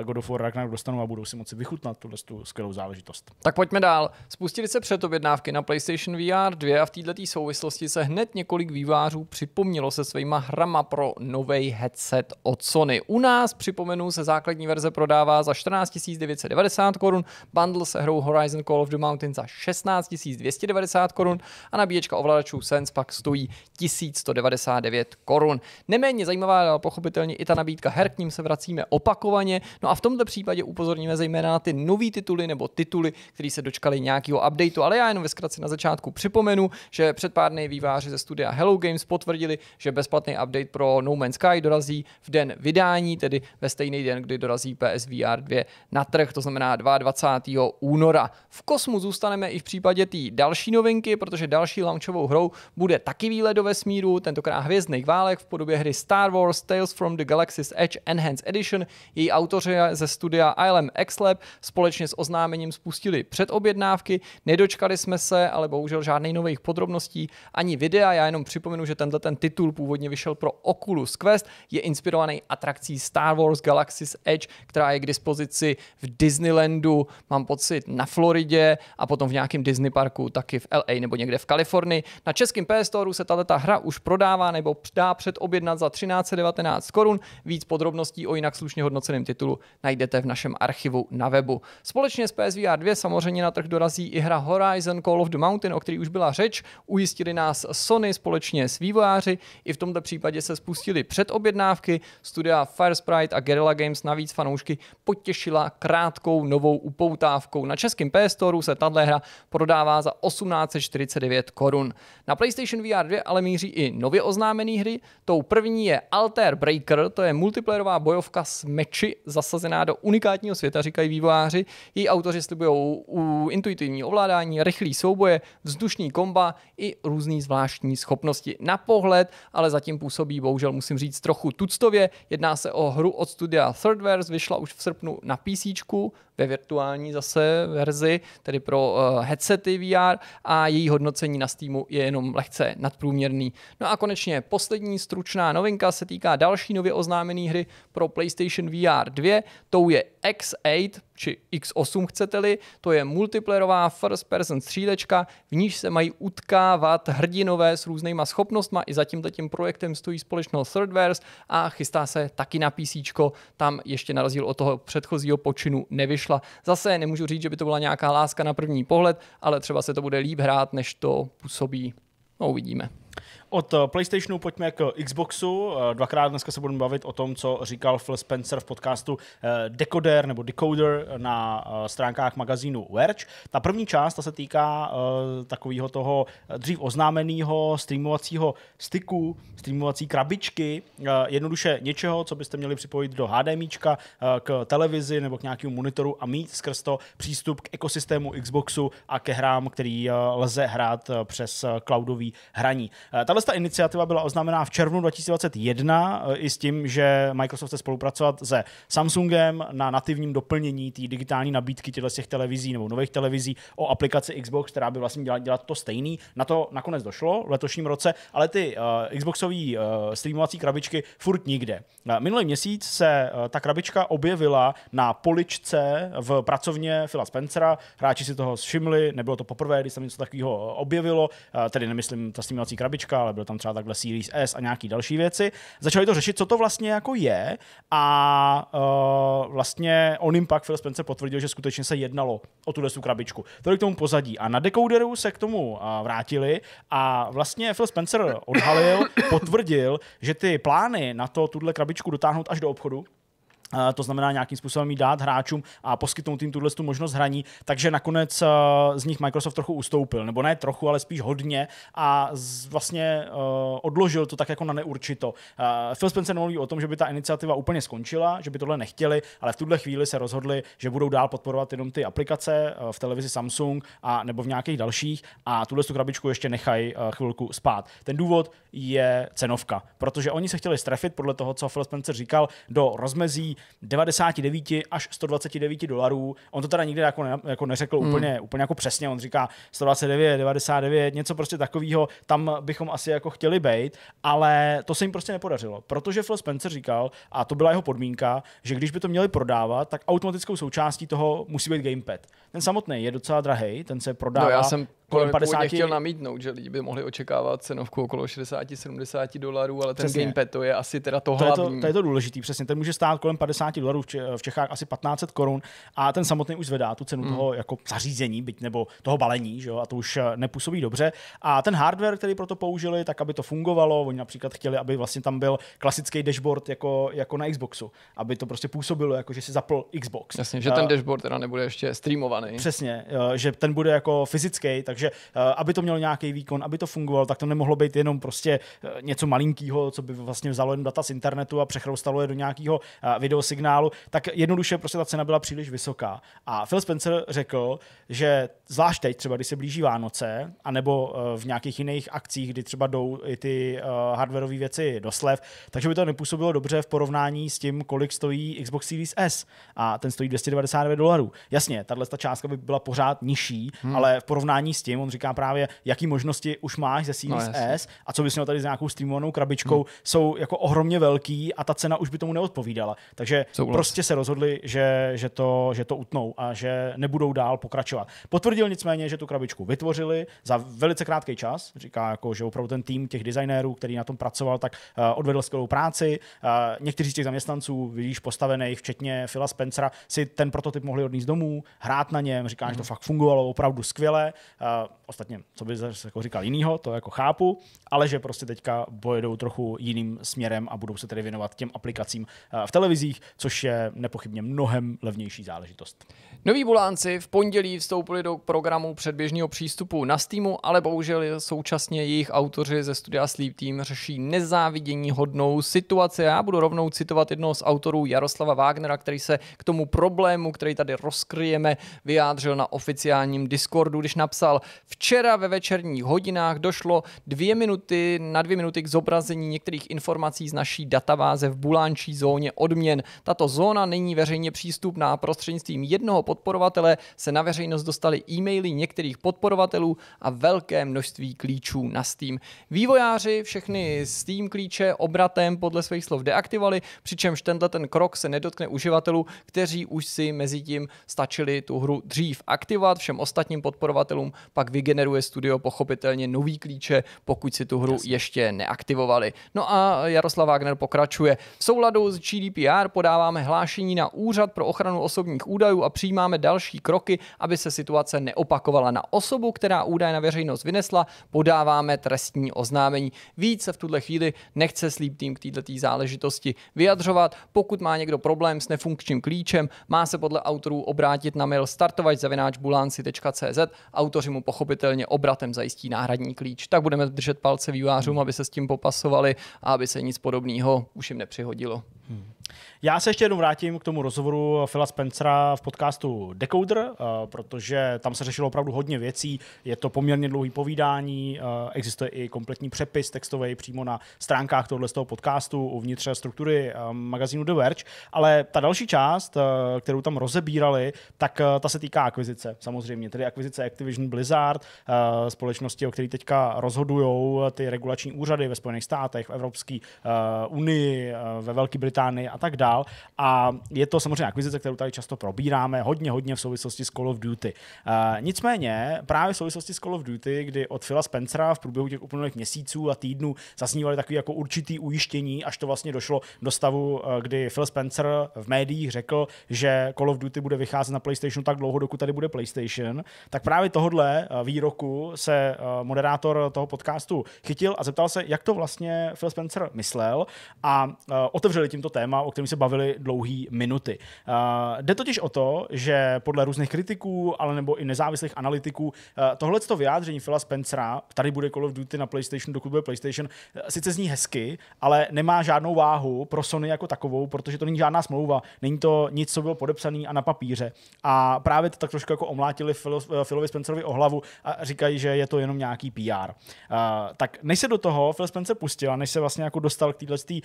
eh, God of War Ragnarok dostanou a budou si moci vychutnat tuhle skvělou záležitost. Tak pojďme dál. Spustili se před objednávky na PlayStation VR 2 a v této souvislosti se hned několik vývářů připomnělo se svýma hrama pro nový headset od Sony. U nás, připomenu, se základní verze prodává za 14 990 korun, bundle se hrou Horizon Call of the Mountain za 16 290 korun a nabíječka ovladačů Sense pak stojí 1199 korun. Neméně zajímavá je pochopitelně i ta nabídka her, k ním se vracíme opakovaně. No a v tomto případě upozorníme zejména na ty nový tituly nebo tituly, které se dočkali nějakého updateu, ale já jenom ve na začátku připomenu, že před pár dny výváři ze studia Hello Games potvrdili, že bezplatný update pro No Man's Sky dorazí v den vydání, tedy ve stejný den, kdy dorazí PSVR 2 na trh, to znamená 22. února. V v kosmu zůstaneme i v případě té další novinky, protože další launchovou hrou bude taky výlet do vesmíru, tentokrát hvězdných válek v podobě hry Star Wars Tales from the Galaxy's Edge Enhanced Edition. Její autoři ze studia ILM XLab společně s oznámením spustili předobjednávky. Nedočkali jsme se, ale bohužel žádných nových podrobností ani videa. Já jenom připomenu, že tenhle ten titul původně vyšel pro Oculus Quest, je inspirovaný atrakcí Star Wars Galaxy's Edge, která je k dispozici v Disneylandu, mám pocit, na Floridě Floridě a potom v nějakém Disney parku taky v LA nebo někde v Kalifornii. Na českém PS Store se tato hra už prodává nebo dá předobjednat za 1319 korun. Víc podrobností o jinak slušně hodnoceném titulu najdete v našem archivu na webu. Společně s PSVR 2 samozřejmě na trh dorazí i hra Horizon Call of the Mountain, o který už byla řeč. Ujistili nás Sony společně s vývojáři. I v tomto případě se spustili předobjednávky. Studia Firesprite a Guerrilla Games navíc fanoušky potěšila krátkou novou upoutávkou. Na českém PS Store se tahle hra prodává za 1849 korun. Na PlayStation VR 2 ale míří i nově oznámené hry. Tou první je Alter Breaker, to je multiplayerová bojovka s meči zasazená do unikátního světa, říkají vývojáři. Její autoři slibují u intuitivní ovládání, rychlý souboje, vzdušný komba i různé zvláštní schopnosti. Na pohled ale zatím působí, bohužel musím říct, trochu tuctově. Jedná se o hru od studia Thirdverse, vyšla už v srpnu na PC ve virtuální zase verzi, tedy pro eh, headsety VR a její hodnocení na Steamu je jenom lehce nadprůměrný. No a konečně poslední stručná novinka se týká další nově oznámené hry pro PlayStation VR 2, tou je X8 či X8 chcete-li, to je multiplayerová first person střílečka, v níž se mají utkávat hrdinové s různýma schopnostma. I za tímto tím projektem stojí společnost Thirdverse a chystá se taky na PC. Tam ještě na rozdíl od toho předchozího počinu nevyšla. Zase nemůžu říct, že by to byla nějaká láska na první pohled, ale třeba se to bude líp hrát, než to působí. No, uvidíme. Od eh, PlayStationu pojďme k Xboxu. Eh, dvakrát dneska se budeme bavit o tom, co říkal Phil Spencer v podcastu eh, Decoder nebo Decoder na stránkách magazínu Verge. Ta první část ta se týká takového toho dřív oznámeného streamovacího styku, streamovací krabičky, jednoduše něčeho, co byste měli připojit do HDMI, k televizi nebo k nějakému monitoru a mít skrz to přístup k ekosystému Xboxu a ke hrám, který lze hrát přes cloudový hraní. Tato tahle ta iniciativa byla oznámená v červnu 2021 eh, i s tím, že Microsoft chce spolupracovat se Samsungem na nativním doplnění té digitální nabídky těchto těch televizí nebo nových televizí o aplikaci Xbox, která by vlastně dělala, dělat to stejný. Na to nakonec došlo v letošním roce, ale ty uh, eh, Xboxové uh, eh, streamovací krabičky furt nikde. Minulý měsíc se uh, ta krabička objevila na poličce v pracovně Phila Spencera. Hráči si toho všimli, nebylo to poprvé, když se něco takového objevilo, uh, tedy nemyslím ta streamovací krabička, ale ale byl tam třeba takhle Series S a nějaký další věci. Začali to řešit, co to vlastně jako je a uh, vlastně on jim pak Phil Spencer potvrdil, že skutečně se jednalo o tuhle krabičku. To je k tomu pozadí. A na dekouderu se k tomu uh, vrátili a vlastně Phil Spencer odhalil, potvrdil, že ty plány na to tuhle krabičku dotáhnout až do obchodu, to znamená nějakým způsobem jí dát hráčům a poskytnout jim tuhle tu možnost hraní, takže nakonec eh, z nich Microsoft trochu ustoupil, nebo ne trochu, ale spíš hodně a vlastně eh, odložil to tak jako na neurčito. Eh, Phil Spencer mluví o tom, že by ta iniciativa úplně skončila, že by tohle nechtěli, ale v tuhle chvíli se rozhodli, že budou dál podporovat jenom ty aplikace v televizi Samsung a nebo v nějakých dalších a tuhle tu krabičku ještě nechají chvilku spát. Ten důvod je cenovka, protože oni se chtěli strefit podle toho, co Phil Spencer říkal, do rozmezí 99 až 129 dolarů. On to teda nikdy jako, ne, jako neřekl hmm. úplně, úplně jako přesně, on říká 129, 99, něco prostě takového, tam bychom asi jako chtěli být, ale to se jim prostě nepodařilo, protože Phil Spencer říkal, a to byla jeho podmínka, že když by to měli prodávat, tak automatickou součástí toho musí být gamepad. Ten samotný je docela drahý, ten se prodává. No já jsem kolem 50. chtěl namítnout, že lidi by mohli očekávat cenovku okolo 60-70 dolarů, ale ten přesně. gamepad to je asi teda to, to hlavní. Je to, to je to důležitý, přesně. Ten může stát kolem 50 dolarů v Čechách asi 1500 korun a ten samotný už zvedá tu cenu mm. toho jako zařízení, byť nebo toho balení, že jo, a to už eh, nepůsobí dobře. A ten hardware, který proto použili, tak aby to fungovalo, oni například chtěli, aby vlastně tam byl klasický dashboard jako, jako na Xboxu, aby to prostě působilo, jako že si zapl Xbox. Jasně, že ten eh, dashboard teda nebude ještě streamovaný. Přesně, eh, že ten bude jako fyzický, takže takže eh, aby to mělo nějaký výkon, aby to fungovalo, tak to nemohlo být jenom prostě eh, něco malinkého, co by vlastně vzalo jen data z internetu a přechroustalo je do nějakého eh, videosignálu, tak jednoduše prostě ta cena byla příliš vysoká. A Phil Spencer řekl, že zvlášť teď, třeba když se blíží Vánoce, anebo v nějakých jiných akcích, kdy třeba jdou i ty hardwareové věci do slev, takže by to nepůsobilo dobře v porovnání s tím, kolik stojí Xbox Series S. A ten stojí 299 dolarů. Jasně, tahle ta částka by byla pořád nižší, hmm. ale v porovnání s tím, tím. On říká právě, jaký možnosti už máš ze Series no, S a co bys měl tady s nějakou streamovanou krabičkou, hmm. jsou jako ohromně velký a ta cena už by tomu neodpovídala. Takže Souhlas. prostě se rozhodli, že, že, to, že to utnou a že nebudou dál pokračovat. Potvrdil nicméně, že tu krabičku vytvořili za velice krátký čas. Říká, jako, že opravdu ten tým těch designérů, který na tom pracoval, tak uh, odvedl skvělou práci. Uh, někteří z těch zaměstnanců, vidíš, postavených, včetně Phila Spencera, si ten prototyp mohli odníst domů, hrát na něm, říká, hmm. že to hmm. fakt fungovalo opravdu skvěle. Uh, ostatně, co by zase jako říkal jinýho, to jako chápu, ale že prostě teďka pojedou trochu jiným směrem a budou se tedy věnovat těm aplikacím eh, v televizích, což je nepochybně mnohem levnější záležitost. Noví bulánci v pondělí vstoupili do programu předběžného přístupu na Steamu, ale bohužel současně jejich autoři ze studia Sleep Team řeší nezávidění hodnou situaci. Já budu rovnou citovat jednoho z autorů Jaroslava Wagnera, který se k tomu problému, který tady rozkryjeme, vyjádřil na oficiálním Discordu, když napsal Včera ve večerních hodinách došlo dvě minuty na dvě minuty k zobrazení některých informací z naší databáze v bulánčí zóně odměn. Tato zóna není veřejně přístupná prostřednictvím jednoho podporovatele se na veřejnost dostaly e-maily některých podporovatelů a velké množství klíčů na Steam. Vývojáři všechny Steam klíče obratem podle svých slov deaktivovali, přičemž tenhle ten krok se nedotkne uživatelů, kteří už si mezi tím stačili tu hru dřív aktivovat. Všem ostatním podporovatelům pak vygeneruje studio pochopitelně nový klíče, pokud si tu hru Jasně. ještě neaktivovali. No a Jaroslav Wagner pokračuje. V souladu s GDPR podáváme hlášení na Úřad pro ochranu osobních údajů a přijímá přijímáme další kroky, aby se situace neopakovala. Na osobu, která údaj na veřejnost vynesla, podáváme trestní oznámení. Víc se v tuhle chvíli nechce Sleep Team k této záležitosti vyjadřovat. Pokud má někdo problém s nefunkčním klíčem, má se podle autorů obrátit na mail startovačzavináčbulanci.cz. Autoři mu pochopitelně obratem zajistí náhradní klíč. Tak budeme držet palce vývářům, aby se s tím popasovali a aby se nic podobného už jim nepřihodilo. Hmm. Já se ještě jednou vrátím k tomu rozhovoru Phila Spencera v podcastu Decoder, eh, protože tam se řešilo opravdu hodně věcí. Je to poměrně dlouhý povídání, eh, existuje i kompletní přepis textový přímo na stránkách tohle z toho podcastu uvnitř struktury eh, magazínu The Verge. Ale ta další část, kterou tam rozebírali, tak ta se týká akvizice samozřejmě, tedy akvizice Activision Blizzard, společnosti, o které teďka rozhodují ty regulační úřady ve Spojených státech, v Evropské unii, ve Velké Británii a tak dále dál. A je to samozřejmě akvizice, kterou tady často probíráme, hodně, hodně v souvislosti s Call of Duty. Uh, nicméně, právě v souvislosti s Call of Duty, kdy od Phila Spencera v průběhu těch uplynulých měsíců a týdnů zasnívali takové jako určitý ujištění, až to vlastně došlo do stavu, eh, kdy Phil Spencer v médiích řekl, že Call of Duty bude vycházet na PlayStation tak dlouho, dokud tady bude PlayStation, tak právě tohodle eh, výroku se moderátor toho podcastu chytil a zeptal se, jak to vlastně Phil Spencer myslel a otevřeli tímto téma, o kterém se bavili dlouhý minuty. Uh, jde totiž o to, že podle různých kritiků, ale nebo i nezávislých analytiků, uh, tohleto vyjádření Phila Spencera, tady bude Call of Duty na PlayStation, dokud bude PlayStation, uh, sice zní hezky, ale nemá žádnou váhu pro Sony jako takovou, protože to není žádná smlouva, není to nic, co bylo podepsané a na papíře. A právě to tak trošku jako omlátili Philo, Philovi Spencerovi o hlavu a říkají, že je to jenom nějaký PR. Uh, tak než se do toho Phil Spencer pustil a než se vlastně jako dostal k této uh,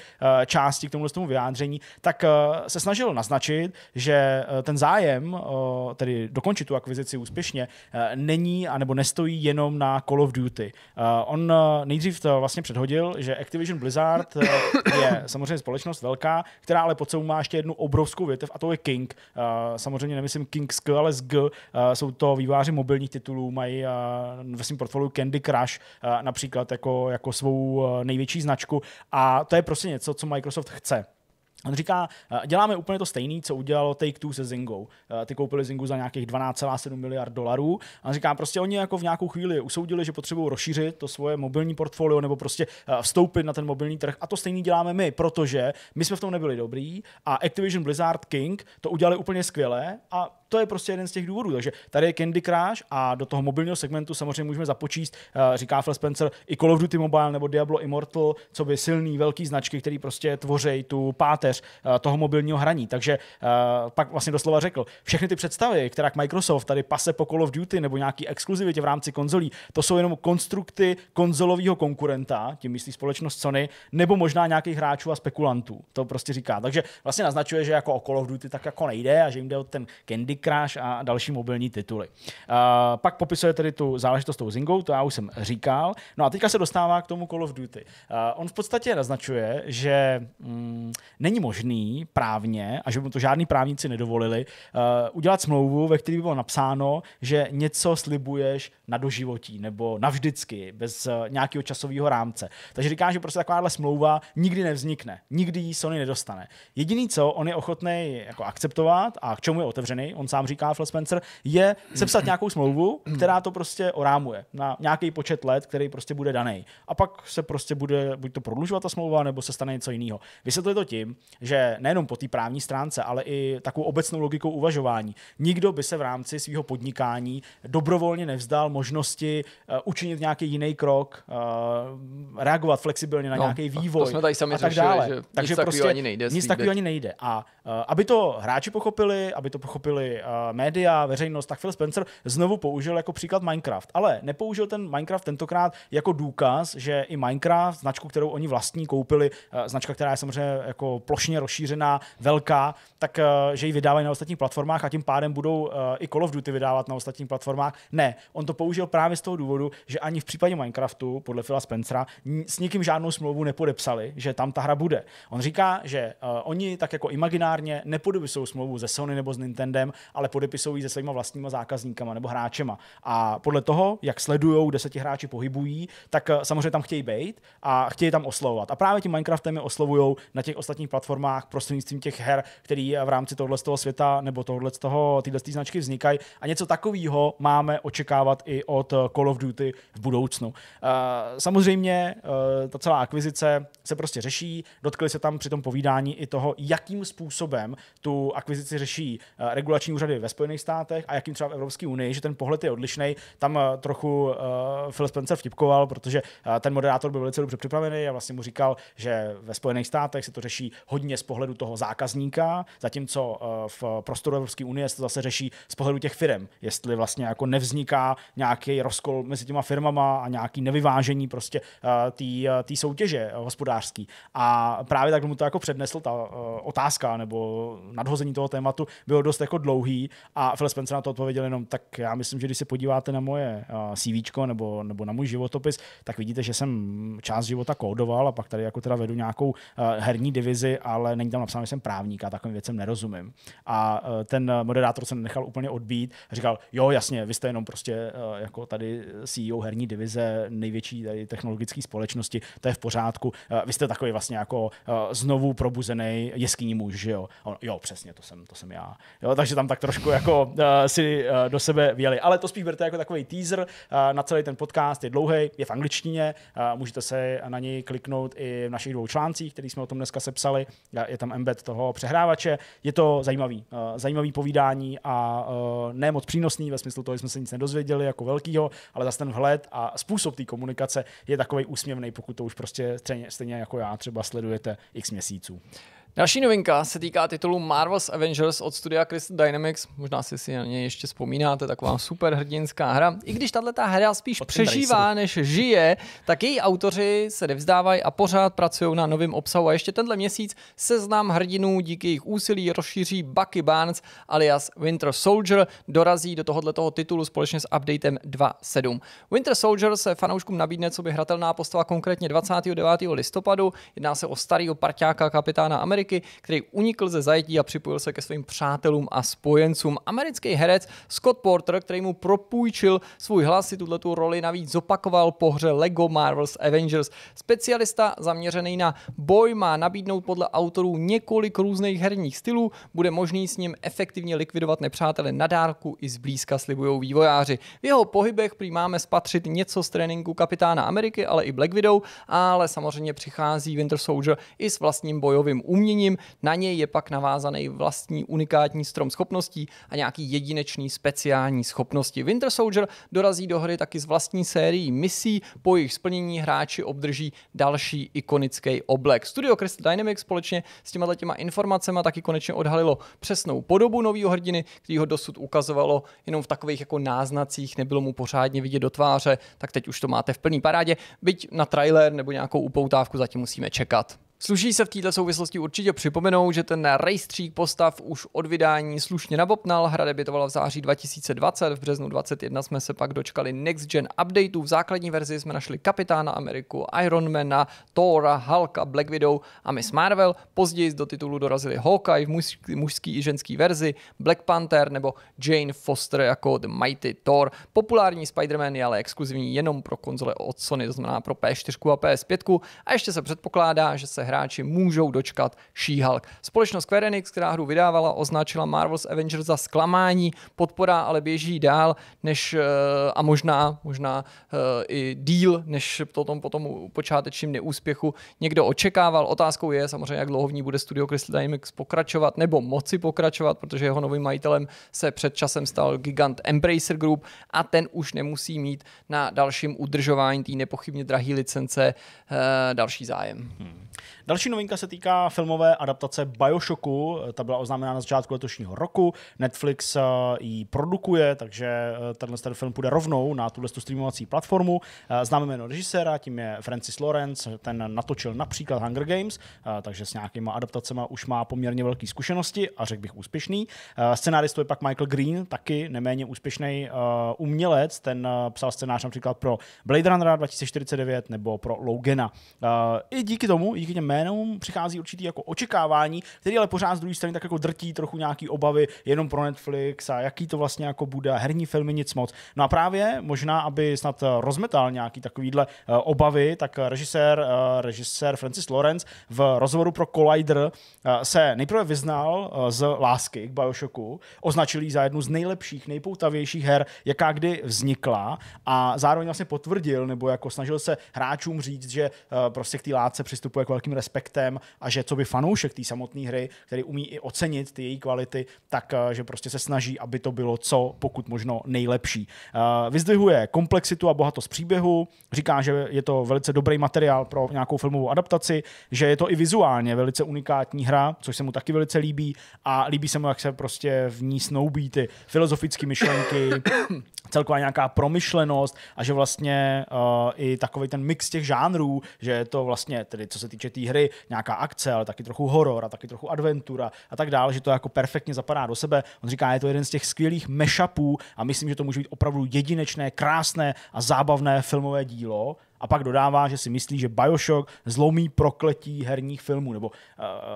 části, k tomu vyjádření, tak eh, se snažil naznačit, že eh, ten zájem, eh, tedy dokončit tu akvizici úspěšně, není anebo nestojí jenom na Call of Duty. On nejdřív to vlastně předhodil, že Activision Blizzard je samozřejmě společnost velká, která ale pod sebou má ještě jednu obrovskou větev a to je King. Samozřejmě nemyslím King z G, ale z G. Jsou to výváři mobilních titulů, mají ve svém portfoliu Candy Crush například jako, jako svou největší značku a to je prostě něco, co Microsoft chce. On říká, eh, děláme úplně to stejné, co udělalo Take-Two se Zingou. Eh, ty koupili Zingu za nějakých 12,7 miliard dolarů. A on říká, prostě oni jako v nějakou chvíli usoudili, že potřebují rozšířit to svoje mobilní portfolio nebo prostě eh, vstoupit na ten mobilní trh. A to stejný děláme my, protože my jsme v tom nebyli dobrý a Activision Blizzard King to udělali úplně skvěle a to je prostě jeden z těch důvodů. Takže tady je Candy Crush a do toho mobilního segmentu samozřejmě můžeme započíst, eh, říká Phil Spencer, i Call of Duty Mobile nebo Diablo Immortal, co by silný, velký značky, který prostě tvoří tu páteř eh, toho mobilního hraní. Takže eh, pak vlastně doslova řekl, všechny ty představy, která k Microsoft tady pase po Call of Duty nebo nějaký exkluzivitě v rámci konzolí, to jsou jenom konstrukty konzolového konkurenta, tím myslí společnost Sony, nebo možná nějakých hráčů a spekulantů. To prostě říká. Takže vlastně naznačuje, že jako o Call of Duty tak jako nejde a že jim jde o ten Candy Crash a další mobilní tituly. Uh, pak popisuje tedy tu záležitost tou Zingou, to já už jsem říkal. No a teďka se dostává k tomu Call of Duty. Uh, on v podstatě naznačuje, že mm, není možný právně, a že mu to žádní právníci nedovolili, uh, udělat smlouvu, ve které by bylo napsáno, že něco slibuješ na doživotí nebo navždycky, bez uh, nějakého časového rámce. Takže říká, že prostě takováhle smlouva nikdy nevznikne, nikdy ji Sony nedostane. Jediný, co on je ochotný jako akceptovat a k čemu je otevřený, on on sám říká, Phil Spencer, je sepsat nějakou smlouvu, která to prostě orámuje na nějaký počet let, který prostě bude daný. A pak se prostě bude buď to prodlužovat ta smlouva, nebo se stane něco jiného. Vysvětluje to tím, že nejenom po té právní stránce, ale i takovou obecnou logikou uvažování. Nikdo by se v rámci svého podnikání dobrovolně nevzdal možnosti eh, učinit nějaký jiný krok, eh, reagovat flexibilně na no, nějaký vývoj. To jsme tady sami a tak řešili, dále. že Takže nic prostě ani nejde. Nic takového ani nejde. A eh, aby to hráči pochopili, aby to pochopili média, veřejnost, tak Phil Spencer znovu použil jako příklad Minecraft. Ale nepoužil ten Minecraft tentokrát jako důkaz, že i Minecraft, značku, kterou oni vlastní koupili, eh, značka, která je samozřejmě jako plošně rozšířená, velká, tak eh, že ji vydávají na ostatních platformách a tím pádem budou eh, i Call of Duty vydávat na ostatních platformách. Ne, on to použil právě z toho důvodu, že ani v případě Minecraftu, podle Phila Spencera, s nikým žádnou smlouvu nepodepsali, že tam ta hra bude. On říká, že oni tak jako imaginárně nepodepisují smlouvu ze Sony nebo s Nintendem ale podepisují se svými vlastníma zákazníkama nebo hráčema. A podle toho, jak sledují, kde se ti hráči pohybují, tak eh, samozřejmě tam chtějí být a chtějí tam oslovovat. A právě tím Minecraftem je oslovují na těch ostatních platformách prostřednictvím těch her, které eh, v rámci tohoto toho světa nebo tohoto toho, tyhle značky vznikají. A něco takového máme očekávat i od eh, Call of Duty v budoucnu. Samozřejmě ta celá akvizice se prostě řeší. Dotkli se tam při tom povídání i toho, jakým způsobem tu akvizici řeší regulační úřady ve Spojených státech a jakým třeba v Evropské unii, že ten pohled je odlišný. Tam eh, trochu uh, Phil Spencer vtipkoval, protože uh, ten moderátor byl velice dobře připravený a vlastně mu říkal, že ve Spojených státech se to řeší hodně z pohledu toho zákazníka, zatímco uh, v prostoru Evropské unie se to zase řeší z pohledu těch firm, jestli vlastně jako nevzniká nějaký rozkol mezi těma firmama a nějaký nevyvážení prostě uh, té soutěže hospodářský. A právě tak mu to jako přednesl ta uh, otázka nebo nadhození toho tématu bylo dost jako dlouhý dlouhý a Phil Spencer na to odpověděl jenom, tak já myslím, že když se podíváte na moje CV nebo, nebo na můj životopis, tak vidíte, že jsem část života kódoval a pak tady jako teda vedu nějakou herní divizi, ale není tam napsáno, že jsem právník a takovým věcem nerozumím. A e, ten moderátor se nechal úplně odbít a říkal, jo, jasně, vy jste jenom prostě e, jako tady CEO herní divize největší tady technologické společnosti, to je v pořádku. E, vy jste takový vlastně jako znovu probuzený jeskyní muž, že jo? On, jo, přesně, to jsem, to jsem já. Jo, takže tam tak tak trošku jako uh, si uh, do sebe věli. Ale to spíš berte jako takový teaser uh, na celý ten podcast, je dlouhý, je v angličtině, uh, můžete se na něj kliknout i v našich dvou článcích, který jsme o tom dneska sepsali, je tam embed toho přehrávače, je to zajímavý, uh, zajímavý povídání a uh, ne moc přínosný ve smyslu toho, že jsme se nic nedozvěděli jako velkýho, ale zase ten vhled a způsob té komunikace je takový úsměvný, pokud to už prostě stejně, stejně jako já třeba sledujete x měsíců. Další novinka se týká titulu Marvel's Avengers od studia Crystal Dynamics. Možná si si na něj ještě vzpomínáte, taková super hrdinská hra. I když tahle hra spíš přežívá, než žije, tak její autoři se nevzdávají a pořád pracují na novém obsahu. A ještě tenhle měsíc seznam hrdinů díky jejich úsilí rozšíří Bucky Barnes alias Winter Soldier dorazí do tohoto titulu společně s updatem 2.7. Winter Soldier se fanouškům nabídne co by hratelná postava konkrétně 29. listopadu. Jedná se o starého parťáka kapitána Ameriky Ameriky, který unikl ze zajetí a připojil se ke svým přátelům a spojencům. Americký herec Scott Porter, který mu propůjčil svůj hlas, si tuto roli navíc zopakoval po hře Lego Marvel's Avengers. Specialista zaměřený na boj má nabídnout podle autorů několik různých herních stylů, bude možný s ním efektivně likvidovat nepřátele na dálku i zblízka slibují vývojáři. V jeho pohybech prý máme spatřit něco z tréninku kapitána Ameriky, ale i Black Widow, ale samozřejmě přichází Winter Soldier i s vlastním bojovým uměním zmíním. na něj je pak navázaný vlastní unikátní strom schopností a nějaký jedinečný speciální schopnosti. Winter Soldier dorazí do hry taky z vlastní sérií misí, po jejich splnění hráči obdrží další ikonický oblek. Studio Crystal Dynamics společně s těma těma informacemi taky konečně odhalilo přesnou podobu nového hrdiny, který ho dosud ukazovalo jenom v takových jako náznacích, nebylo mu pořádně vidět do tváře, tak teď už to máte v plný parádě, byť na trailer nebo nějakou upoutávku zatím musíme čekat. Sluší se v této souvislosti určitě připomenout, že ten rejstřík postav už od vydání slušně nabopnal. Hra debitovala v září 2020, v březnu 2021 jsme se pak dočkali next gen updateů. V základní verzi jsme našli Kapitána Ameriku, Ironmana, Thora, Hulka, Black Widow a Miss Marvel. Později do titulu dorazili Hawkeye v mužský, mužský i ženský verzi, Black Panther nebo Jane Foster jako The Mighty Thor. Populární Spider-Man je ale exkluzivní jenom pro konzole od Sony, to znamená pro P4 a PS5. A ještě se předpokládá, že se hra hráči můžou dočkat She-Hulk. Společnost Square Enix, která hru vydávala, označila Marvel's Avengers za zklamání, podpora ale běží dál než eh, a možná, možná eh, i díl, než potom po tom počátečním neúspěchu někdo očekával. Otázkou je samozřejmě, jak dlouho v ní bude studio Crystal Dynamics pokračovat nebo moci pokračovat, protože jeho novým majitelem se před časem stal gigant Embracer Group a ten už nemusí mít na dalším udržování té nepochybně drahé licence eh, další zájem. Hmm. Další novinka se týká filmové adaptace Bioshocku, ta byla oznámena na začátku letošního roku, Netflix eh, ji produkuje, takže eh, tenhle ten film půjde rovnou na tuhle streamovací platformu. Eh, známe jméno režiséra, tím je Francis Lawrence, ten natočil například Hunger Games, takže s nějakýma adaptacemi už má poměrně velké zkušenosti a řekl bych úspěšný. Scenáristou je pak Michael Green, taky neméně úspěšný umělec, ten psal scénář například pro Blade Runner 2049 nebo pro Logena. I díky tomu, díky těm jménům přichází určitý jako očekávání, který ale pořád z druhé strany tak jako drtí trochu nějaký obavy jenom pro Netflix a jaký to vlastně jako bude, herní filmy nic moc. No a právě možná, aby snad eh, rozmetal nějaký takovýhle eh, obavy, tak režisér, eh, režisér Francis Lawrence v rozhovoru pro Collider se nejprve vyznal z lásky k Bioshocku, označil ji za jednu z nejlepších, nejpoutavějších her, jaká kdy vznikla a zároveň vlastně potvrdil nebo jako snažil se hráčům říct, že prostě k té látce přistupuje k velkým respektem a že co by fanoušek té samotné hry, který umí i ocenit ty její kvality, tak eh, že prostě se snaží, aby to bylo co pokud možno nejlepší. Eh, vyzdvihuje komplexitu a bohatost příběhu, říká, že je to velice dobrý materiál pro nějakou filmovou adaptaci, že je to i vizuálně velice unikátní hra, což se mu taky velice líbí a líbí se mu, jak se prostě v ní snoubí ty filozofické myšlenky, celková nějaká promyšlenost a že vlastně uh, i takový ten mix těch žánrů, že je to vlastně, tedy co se týče té tý hry, hry, nějaká akce, ale taky trochu horor a taky trochu adventura a tak dále, že to jako perfektně zapadá do sebe. On říká, je to jeden z těch skvělých mešapů a myslím, že to může být opravdu jedinečné, krásné a zábavné filmové dílo a pak dodává, že si myslí, že Bioshock zlomí prokletí herních filmů nebo uh,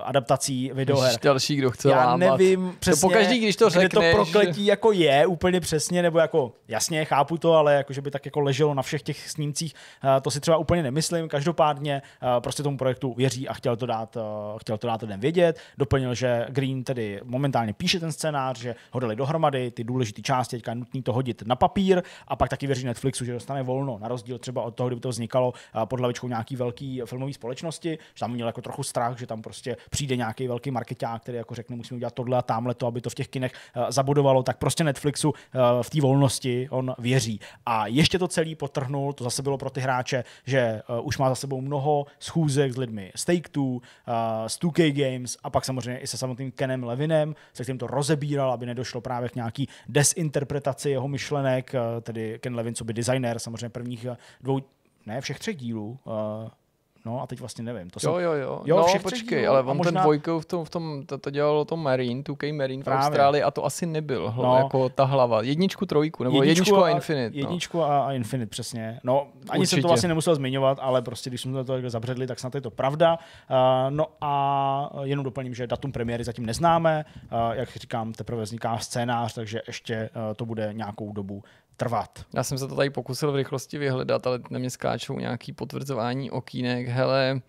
adaptací videoher. Ještě další, kdo chce Já lámat. No, přesně, to pokaždý, když to řekneš, kde to prokletí že... jako je úplně přesně, nebo jako jasně, chápu to, ale jako, že by tak jako leželo na všech těch snímcích, uh, to si třeba úplně nemyslím. Každopádně uh, prostě tomu projektu věří a chtěl to dát, uh, chtěl to dát lidem vědět. Doplnil, že Green tedy momentálně píše ten scénář, že ho dali dohromady, ty důležité části, teďka je nutný to hodit na papír a pak taky věří Netflixu, že dostane volno, na rozdíl třeba od toho, kdyby to vznikalo eh, pod hlavičkou nějaký velký filmový společnosti, že tam měl jako trochu strach, že tam prostě přijde nějaký velký marketák, který jako řekne, musíme udělat tohle a tamhle to, aby to v těch kinech eh, zabudovalo, tak prostě Netflixu eh, v té volnosti on věří. A ještě to celý potrhnul, to zase bylo pro ty hráče, že už má za sebou mnoho schůzek s lidmi z Take Two, z 2K Games a pak samozřejmě i se samotným Kenem Levinem, se kterým to rozebíral, aby nedošlo právě k nějaký desinterpretaci jeho myšlenek, tedy Ken Levin, co by designer samozřejmě prvních dvou ne všech třech dílů, eh, No a teď vlastně nevím. To jo, jo, jo, jo. no počkej, ale on možná... ten dvojkou v tom, v tom to, to dělalo to Marine, 2K Marine Právě. Austrálii a to asi nebyl hla, no. jako ta hlava. Jedničku, trojku, nebo jedničku, jedničku a, a Infinite. No. Jedničku a, a Infinite, přesně. No, ani Určitě. jsem to vlastně nemusel zmiňovat, ale prostě když jsme to takhle zabředli, tak snad je to pravda. Uh, no a jenom doplním, že datum premiéry zatím neznáme. Uh, jak říkám, teprve vzniká scénář, takže ještě uh, to bude nějakou dobu trvat. Já jsem se to tady pokusil v rychlosti vyhledat, ale na mě skáčou nějaký potvrzování okýnek, hele,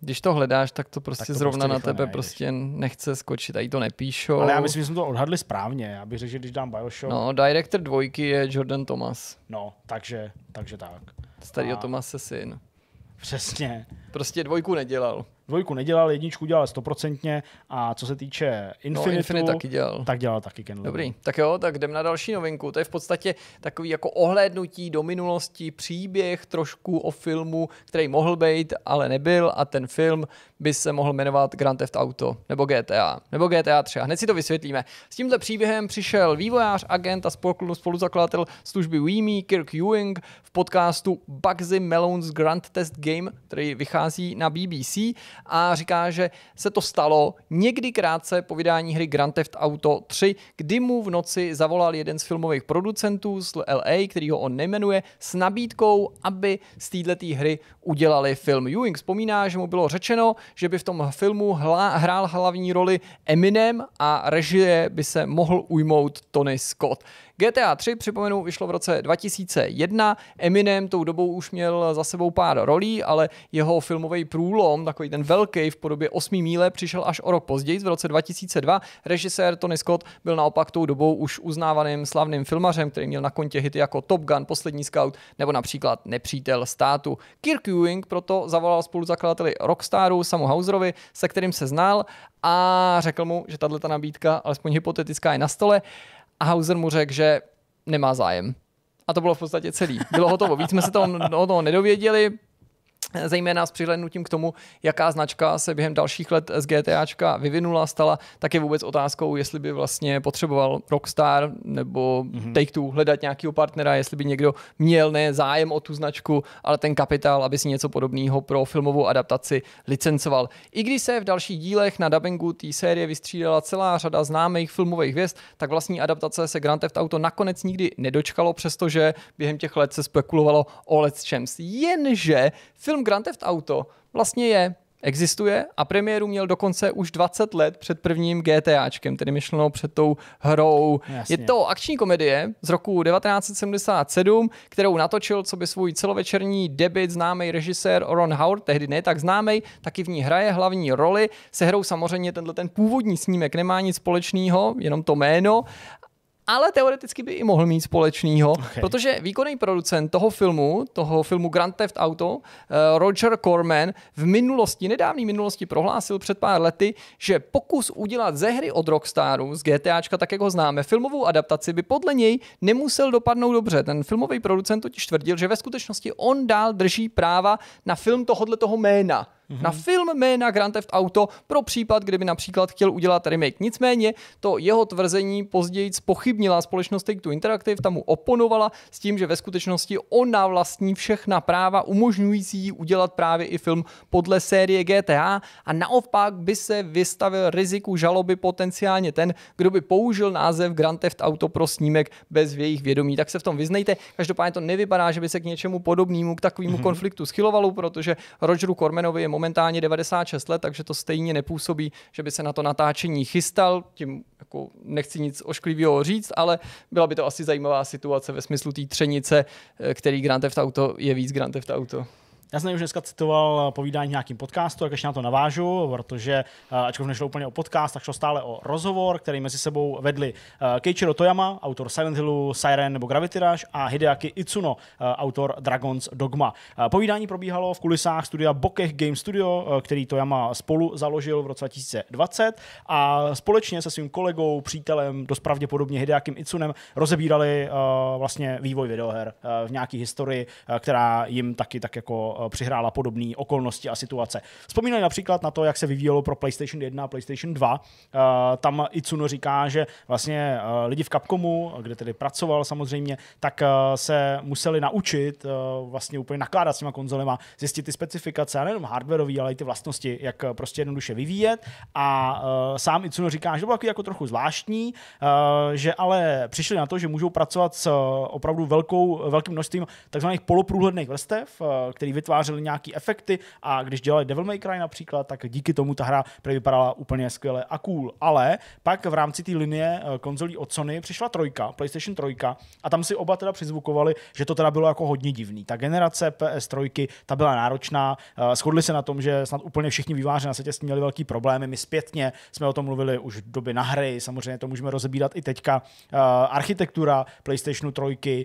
když to hledáš, tak to prostě tak to zrovna prostě na tebe nejdeš. prostě nechce skočit, i to nepíšou. Ale já myslím, že jsme to odhadli správně, já bych řekl, že když dám Bioshock... No, director dvojky je Jordan Thomas. No, takže, takže tak. Stadio A... Thomas se syn. Přesně. Prostě dvojku nedělal. Dvojku nedělal, jedničku dělal stoprocentně a co se týče no, Infinitu, no, Infinite taky dělal. tak dělal taky Ken Dobrý, tak jo, tak jdem na další novinku. To je v podstatě takový jako ohlédnutí do minulosti, příběh trošku o filmu, který mohl být, ale nebyl a ten film by se mohl jmenovat Grand Theft Auto nebo GTA, nebo GTA 3. A hned si to vysvětlíme. S tímto příběhem přišel vývojář, agent a spoluzakladatel služby Weemy Kirk Ewing v podcastu Bugsy Melons Grand Test Game, který vychází na BBC a říká, že se to stalo někdy krátce po vydání hry Grand Theft Auto 3, kdy mu v noci zavolal jeden z filmových producentů z LA, který ho on nejmenuje, s nabídkou, aby z této hry udělali film. Ewing vzpomíná, že mu bylo řečeno, že by v tom filmu hla, hrál hlavní roli Eminem a režie by se mohl ujmout Tony Scott. GTA 3, připomenu, vyšlo v roce 2001. Eminem tou dobou už měl za sebou pár rolí, ale jeho filmový průlom, takový ten velký v podobě 8 míle, přišel až o rok později, v roce 2002. Režisér Tony Scott byl naopak tou dobou už uznávaným slavným filmařem, který měl na kontě hity jako Top Gun, Poslední scout nebo například Nepřítel státu. Kirk Ewing proto zavolal spoluzakladateli Rockstaru Samu Hauserovi, se kterým se znal a řekl mu, že tato nabídka, alespoň hypotetická, je na stole a Hauser mu řekl, že nemá zájem. A to bylo v podstatě celý. Bylo hotovo. Víc jsme se toho, o no, toho nedověděli, zejména s přihlednutím k tomu, jaká značka se během dalších let z GTAčka vyvinula, stala, tak je vůbec otázkou, jestli by vlastně potřeboval Rockstar nebo mm-hmm. Take-Two hledat nějakého partnera, jestli by někdo měl ne zájem o tu značku, ale ten kapitál, aby si něco podobného pro filmovou adaptaci licencoval. I když se v dalších dílech na dubbingu té série vystřídala celá řada známých filmových hvězd, tak vlastní adaptace se Grand Theft Auto nakonec nikdy nedočkalo, přestože během těch let se spekulovalo o Let's Champs. Jenže film film Grand Theft Auto vlastně je, existuje a premiéru měl dokonce už 20 let před prvním GTAčkem, tedy myšleno před tou hrou. Jasně. Je to akční komedie z roku 1977, kterou natočil, co by svůj celovečerní debit známý režisér Ron Howard, tehdy ne tak známý, taky v ní hraje hlavní roli. Se hrou samozřejmě tenhle ten původní snímek nemá nic společného, jenom to jméno ale teoreticky by i mohl mít společného, okay. protože výkonný producent toho filmu, toho filmu Grand Theft Auto, eh, Roger Corman, v minulosti, nedávné minulosti prohlásil před pár lety, že pokus udělat ze hry od Rockstaru, z GTAčka, tak jak ho známe, filmovou adaptaci by podle něj nemusel dopadnout dobře. Ten filmový producent totiž tvrdil, že ve skutečnosti on dál drží práva na film tohohle toho jména mm-hmm. na film jména Grand Theft Auto pro případ, kdyby například chtěl udělat remake. Nicméně to jeho tvrzení později pochybnila společnost Take-Two Interactive, tam mu oponovala s tím, že ve skutečnosti ona vlastní všechna práva umožňující jí udělat právě i film podle série GTA a naopak by se vystavil riziku žaloby potenciálně ten, kdo by použil název Grand Theft Auto pro snímek bez jejich vědomí. Tak se v tom vyznejte. Každopádně to nevypadá, že by se k něčemu podobnému, k takovému mm-hmm. konfliktu schylovalo, protože Rogeru Cormanovi je momentálně 96 let, takže to stejně nepůsobí, že by se na to natáčení chystal, tím jako nechci nic ošklivého říct, ale byla by to asi zajímavá situace ve smyslu té třenice, eh, který Grand Theft Auto je víc Grand Theft Auto. Já jsem už dneska citoval eh, povídání v nějakým podcastu, jak ještě na to navážu, protože eh, ačkoliv nešlo úplně o podcast, tak šlo stále o rozhovor, který mezi sebou vedli eh, Keiichiro Toyama, autor Silent Hillu, Siren nebo Gravity Rush a Hideaki Itsuno, autor Dragon's Dogma. Povídání probíhalo v kulisách studia Bokeh Game Studio, který Toyama spolu založil v roce 2020 a společně se svým kolegou, přítelem, dost pravděpodobně Hideakim Itsunem, rozebírali vlastně vývoj videoher v nějaké historii, která jim taky tak jako Eh, přihrála podobné okolnosti a situace. Vzpomínají například na to, jak se vyvíjelo pro PlayStation 1 a PlayStation 2. Eh, tam Itsuno říká, že vlastně eh, lidi v Capcomu, kde tedy pracoval samozřejmě, tak se museli naučit vlastně úplně nakládat s těma konzolema, zjistit ty specifikace, a nejenom hardwareové, ale i ty vlastnosti, jak prostě jednoduše vyvíjet. A sám Itsuno říká, že to bylo jako trochu zvláštní, že ale přišli na to, že můžou pracovat s opravdu velkou, velkým množstvím takzvaných poloprůhledných vrstev, který vytvářeli nějaký efekty a když dělali Devil May Cry například, tak díky tomu ta hra vypadala úplně skvěle a cool. Ale pak v rámci té linie eh, konzolí od Sony přišla trojka, PlayStation 3 a tam si oba teda přizvukovali, že to teda bylo jako hodně divný. Ta generace PS3, ta byla náročná, eh, shodli se na tom, že snad úplně všichni výváři na světě s tím měli velký problémy. My zpětně jsme o tom mluvili už v době na hry, samozřejmě to můžeme rozebírat i teďka. Eh, architektura PlayStation 3,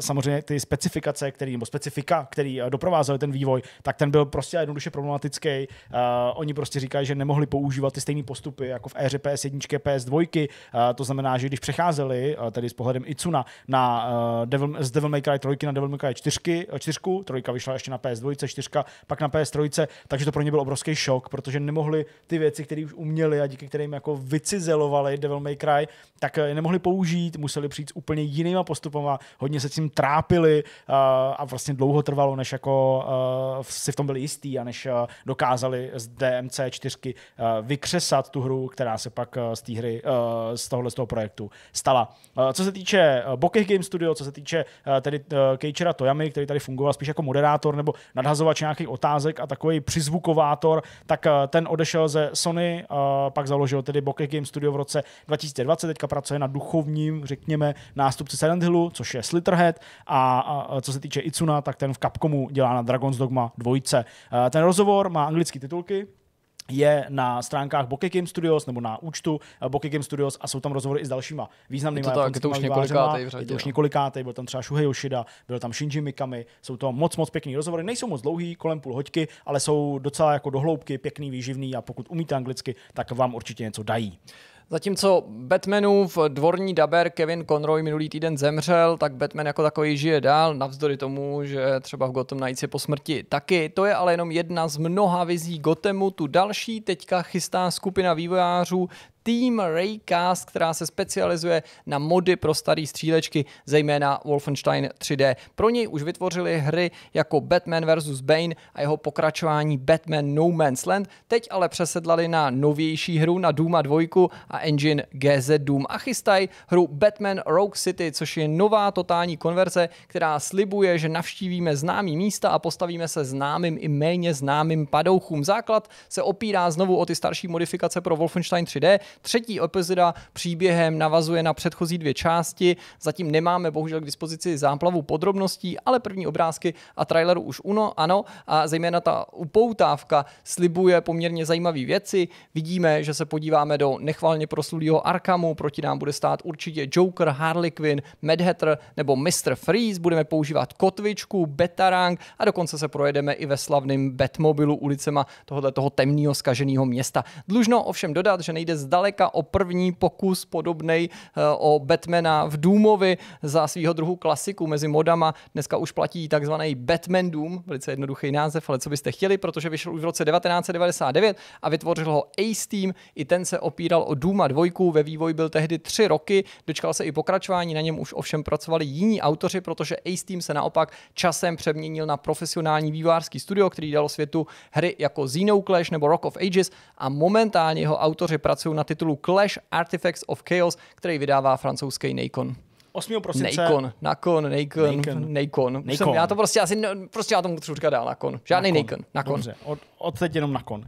samozřejmě ty specifikace, který, nebo specifika, který doprovodí doprovázeli ten vývoj, tak ten byl prostě jednoduše problematický. Uh, oni prostě říkají, že nemohli používat ty stejné postupy jako v éře PS1, PS2. Uh, to znamená, že když přecházeli, uh, tedy s pohledem Icuna, na, uh, Devil, z Devil May Cry 3 na Devil May Cry 4, 4, 3 vyšla ještě na PS2, 4, pak na PS3, takže to pro ně byl obrovský šok, protože nemohli ty věci, které už uměli a díky kterým jako vycizelovali Devil May Cry, tak je nemohli použít, museli přijít s úplně jinýma postupama, hodně se tím trápili uh, a vlastně dlouho trvalo, než jako uh, si v tom byli jistý a než uh, dokázali z DMC 4 uh, vykřesat tu hru, která se pak uh, z té hry, uh, z tohohle z toho projektu stala. Uh, co se týče uh, Bokeh Game Studio, co se týče uh, tedy uh, Keichera Toyami, který tady fungoval spíš jako moderátor nebo nadhazovač nějakých otázek a takový přizvukovátor, tak uh, ten odešel ze Sony, uh, pak založil tedy Bokeh Game Studio v roce 2020, teďka pracuje na duchovním, řekněme, nástupci Silent Hillu, což je Slitterhead a, a co se týče Itsuna, tak ten v Capcomu dělá na Dragon's Dogma 2. Eh, ten rozhovor má anglické titulky, je na stránkách Game Studios nebo na účtu eh, Game Studios a jsou tam rozhovory i s dalšíma významnými to, to, tak, to už několikátej v řadě. to už několikátej, byl tam třeba Shuhei Yoshida, byl tam Shinji Mikami, jsou to moc, moc pěkný rozhovory, nejsou moc dlouhý, kolem půl hoďky, ale jsou docela jako dohloubky, pěkný, výživný a pokud umíte anglicky, tak vám určitě něco dají. Zatímco Batmanův dvorní daber Kevin Conroy minulý týden zemřel, tak Batman jako takový žije dál, navzdory tomu, že třeba v Gotham Knights je po smrti taky. To je ale jenom jedna z mnoha vizí Gothamu. Tu další teďka chystá skupina vývojářů Team Raycast, která se specializuje na mody pro staré střílečky, zejména Wolfenstein 3D. Pro něj už vytvořili hry jako Batman vs. Bane a jeho pokračování Batman No Man's Land, teď ale přesedlali na novější hru na Duma 2 a engine GZ Doom a chystají hru Batman Rogue City, což je nová totální konverze, která slibuje, že navštívíme známý místa a postavíme se známým i méně známým padouchům. Základ se opírá znovu o ty starší modifikace pro Wolfenstein 3D, Třetí epizoda příběhem navazuje na předchozí dvě části. Zatím nemáme bohužel k dispozici záplavu podrobností, ale první obrázky a traileru už uno, ano, a zejména ta upoutávka slibuje poměrně zajímavé věci. Vidíme, že se podíváme do nechvalně proslulého Arkamu, proti nám bude stát určitě Joker, Harley Quinn, Mad Hatter nebo Mr. Freeze, budeme používat kotvičku, betarang a dokonce se projedeme i ve slavném Batmobilu ulicema tohoto temného skaženého města. Dlužno ovšem dodat, že nejde zda zdaleka o první pokus podobný eh, o Batmana v Doomovi za svého druhu klasiku mezi modama. Dneska už platí takzvaný Batman Doom, velice jednoduchý název, ale co byste chtěli, protože vyšel už v roce 1999 a vytvořil ho Ace Team. I ten se opíral o Duma 2, ve vývoji byl tehdy tři roky, dočkal se i pokračování, na něm už ovšem pracovali jiní autoři, protože Ace Team se naopak časem přeměnil na profesionální vývářský studio, který dalo světu hry jako Xeno Clash nebo Rock of Ages a momentálně jeho autoři pracují na titulu Clash Artifacts of Chaos, který vydává francouzský Nikon. 8. prosince. Nikon, Nakon, Nikon, Nikon. Nikon. Nikon. Já to prostě asi, prostě já tomu potřebuji říkat dál, Nakon. Žádný Nikon, Nikon. od, teď jenom Nakon.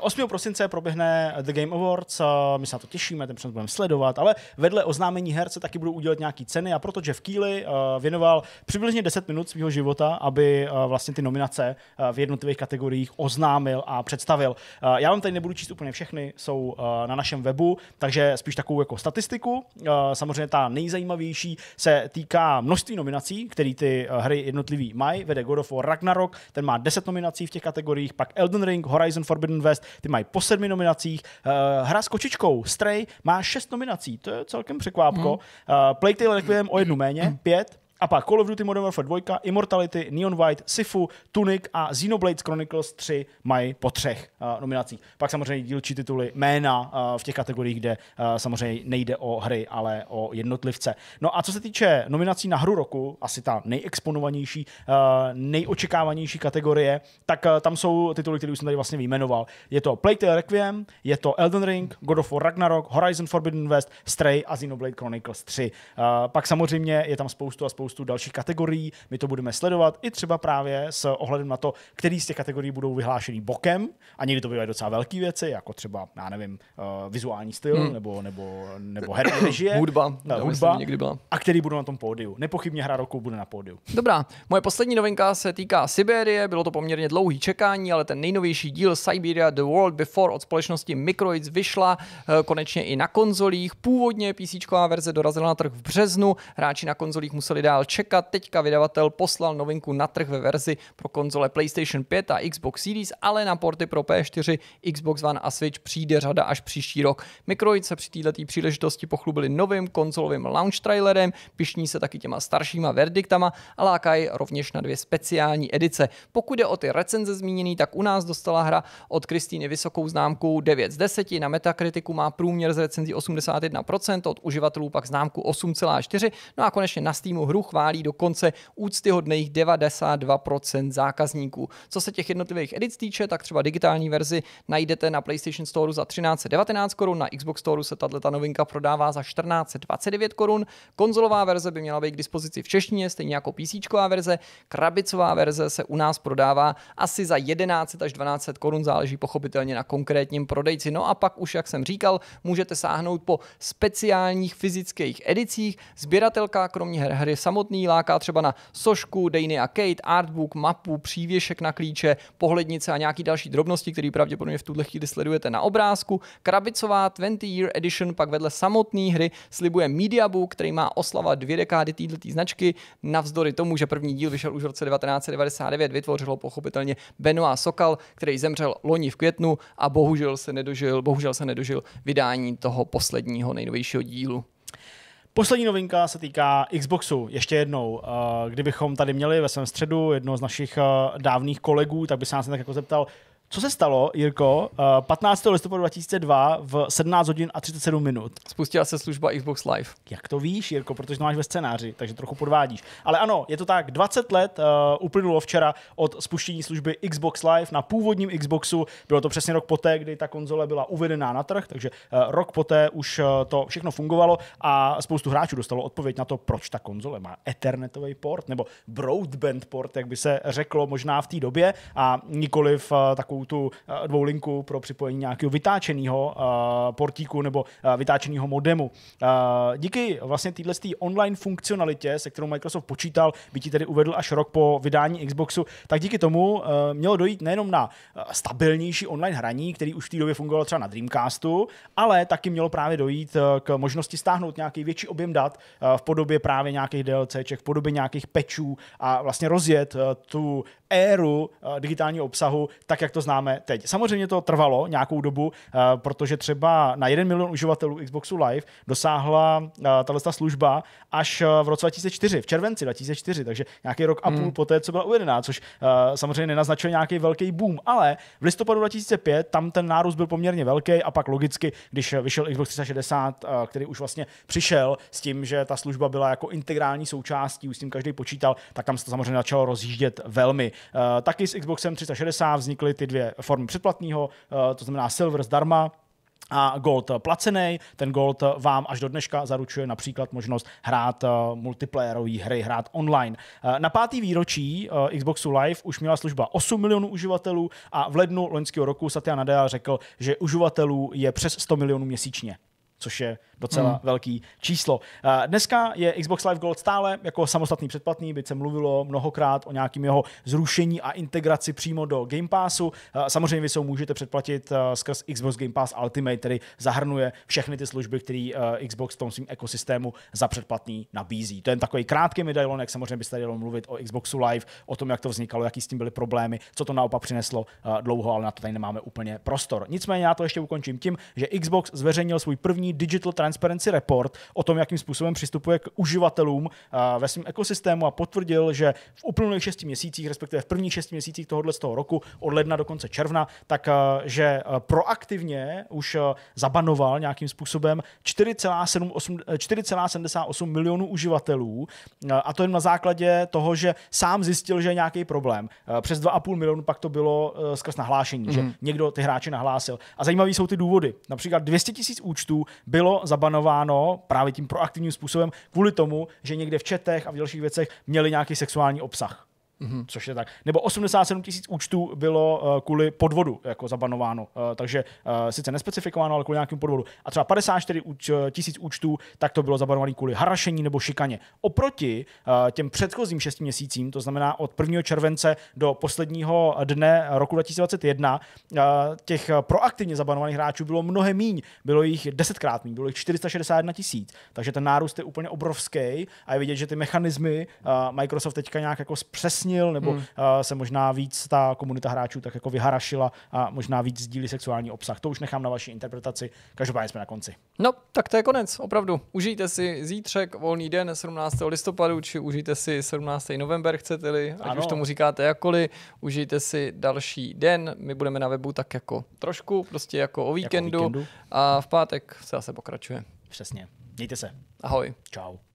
8. Eh, prosince proběhne The Game Awards, my se na to těšíme, ten přenos budeme sledovat, ale vedle oznámení herce taky budou udělat nějaký ceny a proto Jeff Keely eh, věnoval přibližně 10 minut svého života, aby eh, vlastně ty nominace v jednotlivých kategoriích oznámil a představil. já vám tady nebudu číst úplně všechny, jsou na našem webu, takže spíš takovou jako statistiku. samozřejmě ta nejzajímavější nejlepší se týká množství nominací, které ty eh, hry jednotlivý mají. Vede God of War Ragnarok, ten má 10 nominací v těch kategoriích, pak Elden Ring, Horizon Forbidden West, ty mají po sedmi nominacích. Eh, hra s kočičkou Stray má 6 nominací, to je celkem překvápko. Hmm. Eh, Playtale Requiem o jednu méně, 5. Mhm. A pak Call of Duty Modern Warfare 2, Immortality, Neon White, Sifu, Tunic a Xenoblade Chronicles 3 mají po třech uh, nominacích. Pak samozřejmě dílčí tituly, jména uh, v těch kategoriích, kde uh, samozřejmě nejde o hry, ale o jednotlivce. No a co se týče nominací na hru roku, asi ta nejexponovanější, uh, nejočekávanější kategorie, tak uh, tam jsou tituly, které už jsem tady vlastně vyjmenoval. Je to Playtale Requiem, je to Elden Ring, God of War Ragnarok, Horizon Forbidden West, Stray a Xenoblade Chronicles 3. Uh, pak samozřejmě je tam spoustu a spoustu spoustu dalších kategorií, my to budeme sledovat i třeba právě s ohledem na to, který z těch kategorií budou vyhlášený bokem a někdy to bývají docela velké věci, jako třeba, já nevím, uh, vizuální styl hmm. nebo, nebo, nebo herní režie. hudba, eh, ta hudba někdy byla. A který budou na tom pódiu. Nepochybně hra roku bude na pódiu. Dobrá, moje poslední novinka se týká Siberie, bylo to poměrně dlouhý čekání, ale ten nejnovější díl Siberia The World Before od společnosti Microids vyšla uh, konečně i na konzolích. Původně PC verze dorazila na trh v březnu, hráči na konzolích museli dál dál čekat. Teďka vydavatel poslal novinku na trh ve verzi pro konzole PlayStation 5 a Xbox Series, ale na porty pro PS4, Xbox One a Switch přijde řada až příští rok. Microid se při této příležitosti pochlubili novým konzolovým launch trailerem, pišní se taky těma staršíma verdiktama a lákají rovněž na dvě speciální edice. Pokud jde o ty recenze zmíněný, tak u nás dostala hra od Kristýny vysokou známku 9 z 10, na Metacriticu má průměr z recenzí 81%, od uživatelů pak známku 8,4, no a konečně na Steamu hru chválí dokonce úctyhodných 92% zákazníků. Co se těch jednotlivých edic týče, tak třeba digitální verzi najdete na PlayStation Store za 1319 korun, na Xbox Store se tato novinka prodává za 1429 korun. Konzolová verze by měla být k dispozici v češtině, stejně jako PC verze. Krabicová verze se u nás prodává asi za 11 až 12 korun, záleží pochopitelně na konkrétním prodejci. No a pak už, jak jsem říkal, můžete sáhnout po speciálních fyzických edicích. Sběratelka kromě her, hry samotný, láká třeba na sošku, Dejny a Kate, artbook, mapu, přívěšek na klíče, pohlednice a nějaký další drobnosti, které pravděpodobně v tuhle chvíli sledujete na obrázku. Krabicová 20 Year Edition pak vedle samotné hry slibuje Mediabook, který má oslava dvě dekády této značky. Navzdory tomu, že první díl vyšel už v roce 1999, vytvořilo pochopitelně Benoit Sokal, který zemřel loni v květnu a bohužel se nedožil, bohužel se nedožil vydání toho posledního nejnovějšího dílu. Poslední novinka se týká Xboxu. Ještě jednou, eh, kdybychom tady měli ve svém středu jedno z našich eh, dávných kolegů, tak by se nás tak jako zeptal, co se stalo, Jirko, 15. Eh, listopadu 2002 v 17 hodin a 37 minut? Spustila se služba Xbox Live. Jak to víš, Jirko, protože to máš ve scénáři, takže trochu podvádíš. Ale ano, je to tak, 20 let uh, uplynulo včera od spuštění služby Xbox Live na původním Xboxu. Bylo to přesně rok poté, kdy ta konzole byla uvedená na trh, takže uh, rok poté už uh, to všechno fungovalo a spoustu hráčů dostalo odpověď na to, proč ta konzole má Ethernetový port nebo broadband port, jak by se řeklo možná v té době a nikoliv uh, takovou takovou tu eh, dvoulinku pro připojení nějakého vytáčeného eh, portíku nebo eh, vytáčeného modemu. Díky vlastně této online funkcionalitě, se kterou Microsoft počítal, by ti tedy uvedl až rok po vydání Xboxu, tak díky tomu mělo dojít nejenom na stabilnější online hraní, který už v té době fungoval třeba na Dreamcastu, ale taky mělo právě dojít k možnosti stáhnout nějaký větší objem dat v podobě právě nějakých DLCček, v podobě nějakých pečů a vlastně rozjet tu éru digitálního obsahu, tak jak to zná známe teď. Samozřejmě to trvalo nějakou dobu, eh, protože třeba na 1 milion uživatelů Xboxu Live dosáhla eh, tato služba až eh, v roce 2004, v červenci 2004, takže nějaký rok a půl hmm. poté, co byla uvedená, což samozřejmě nenaznačuje nějaký velký boom, ale v listopadu 2005 tam ten nárůst byl poměrně velký a pak logicky, když vyšel Xbox 360, který už vlastně přišel s tím, že ta služba byla jako integrální součástí, už s tím každý počítal, tak tam se to samozřejmě začalo rozjíždět velmi. Taky s Xboxem 360 vznikly ty dvě dvě formy předplatného, eh, to znamená silver zdarma, a Gold placený. Ten Gold vám až do dneška zaručuje například možnost hrát eh, multiplayerové hry, hrát online. Eh, na pátý výročí Xboxu Live už měla služba 8 milionů uživatelů a v lednu loňského roku Satya Nadella řekl, že uživatelů je přes 100 milionů měsíčně, což je docela hmm. velký číslo. Dneska je Xbox Live Gold stále jako samostatný předplatný, byť se mluvilo mnohokrát o nějakým jeho zrušení a integraci přímo do Game Passu. Samozřejmě vy se můžete předplatit skrz Xbox Game Pass Ultimate, který zahrnuje všechny ty služby, které Xbox v tom svým ekosystému za předplatný nabízí. To je takový krátký medailon, jak samozřejmě byste tady mluvit o Xboxu Live, o tom, jak to vznikalo, jaký s tím byly problémy, co to naopak přineslo dlouho, ale na to tady nemáme úplně prostor. Nicméně já to ještě ukončím tím, že Xbox zveřejnil svůj první digital Transparency Report o tom, jakým způsobem přistupuje k uživatelům eh, ve svém ekosystému a potvrdil, že v uplynulých šesti měsících, respektive v prvních šesti měsících tohohle z toho roku, od ledna do konce června, tak eh, že eh, proaktivně už zabanoval nějakým způsobem 4,78 milionů uživatelů a to jen na základě toho, že sám zjistil, že je nějaký problém. Přes 2,5 milionu pak to bylo skrz nahlášení, mm. že mhm. někdo ty hráče nahlásil. A zajímavý jsou ty důvody. Například 200 tisíc účtů bylo zabanováno zabanováno právě tím proaktivním způsobem kvůli tomu, že někde v četech a v dalších věcech měli nějaký sexuální obsah mm-hmm. což je tak. Nebo 87 tisíc účtů bylo eh, kvůli podvodu jako zabanováno, eh, takže eh, sice nespecifikováno, ale kvůli nějakým podvodu. A třeba 54 tisíc účtů, tak to bylo zabanované kvůli harašení nebo šikaně. Oproti těm předchozím 6 měsícím, to znamená od 1. července do posledního dne roku 2021, těch proaktivně zabanovaných hráčů bylo mnohem míň. Bylo jich desetkrát míň, bylo jich 461 tisíc. Takže ten nárůst je úplně obrovský a je vidět, že ty mechanismy Microsoft teďka nějak jako přesně zúčastnil, nebo hmm. se možná víc ta komunita hráčů tak jako vyharašila a možná víc sdílí sexuální obsah. To už nechám na vaší interpretaci. Každopádně jsme na konci. No, tak to je konec, opravdu. Užijte si zítřek, volný den 17. listopadu, či užijte si 17. november, chcete-li, ať ano. už tomu říkáte jakkoliv, užijte si další den. My budeme na webu tak jako trošku, prostě jako o víkendu, jako o víkendu. a v pátek se zase pokračuje. Přesně. Mějte se. Ahoj. Čau.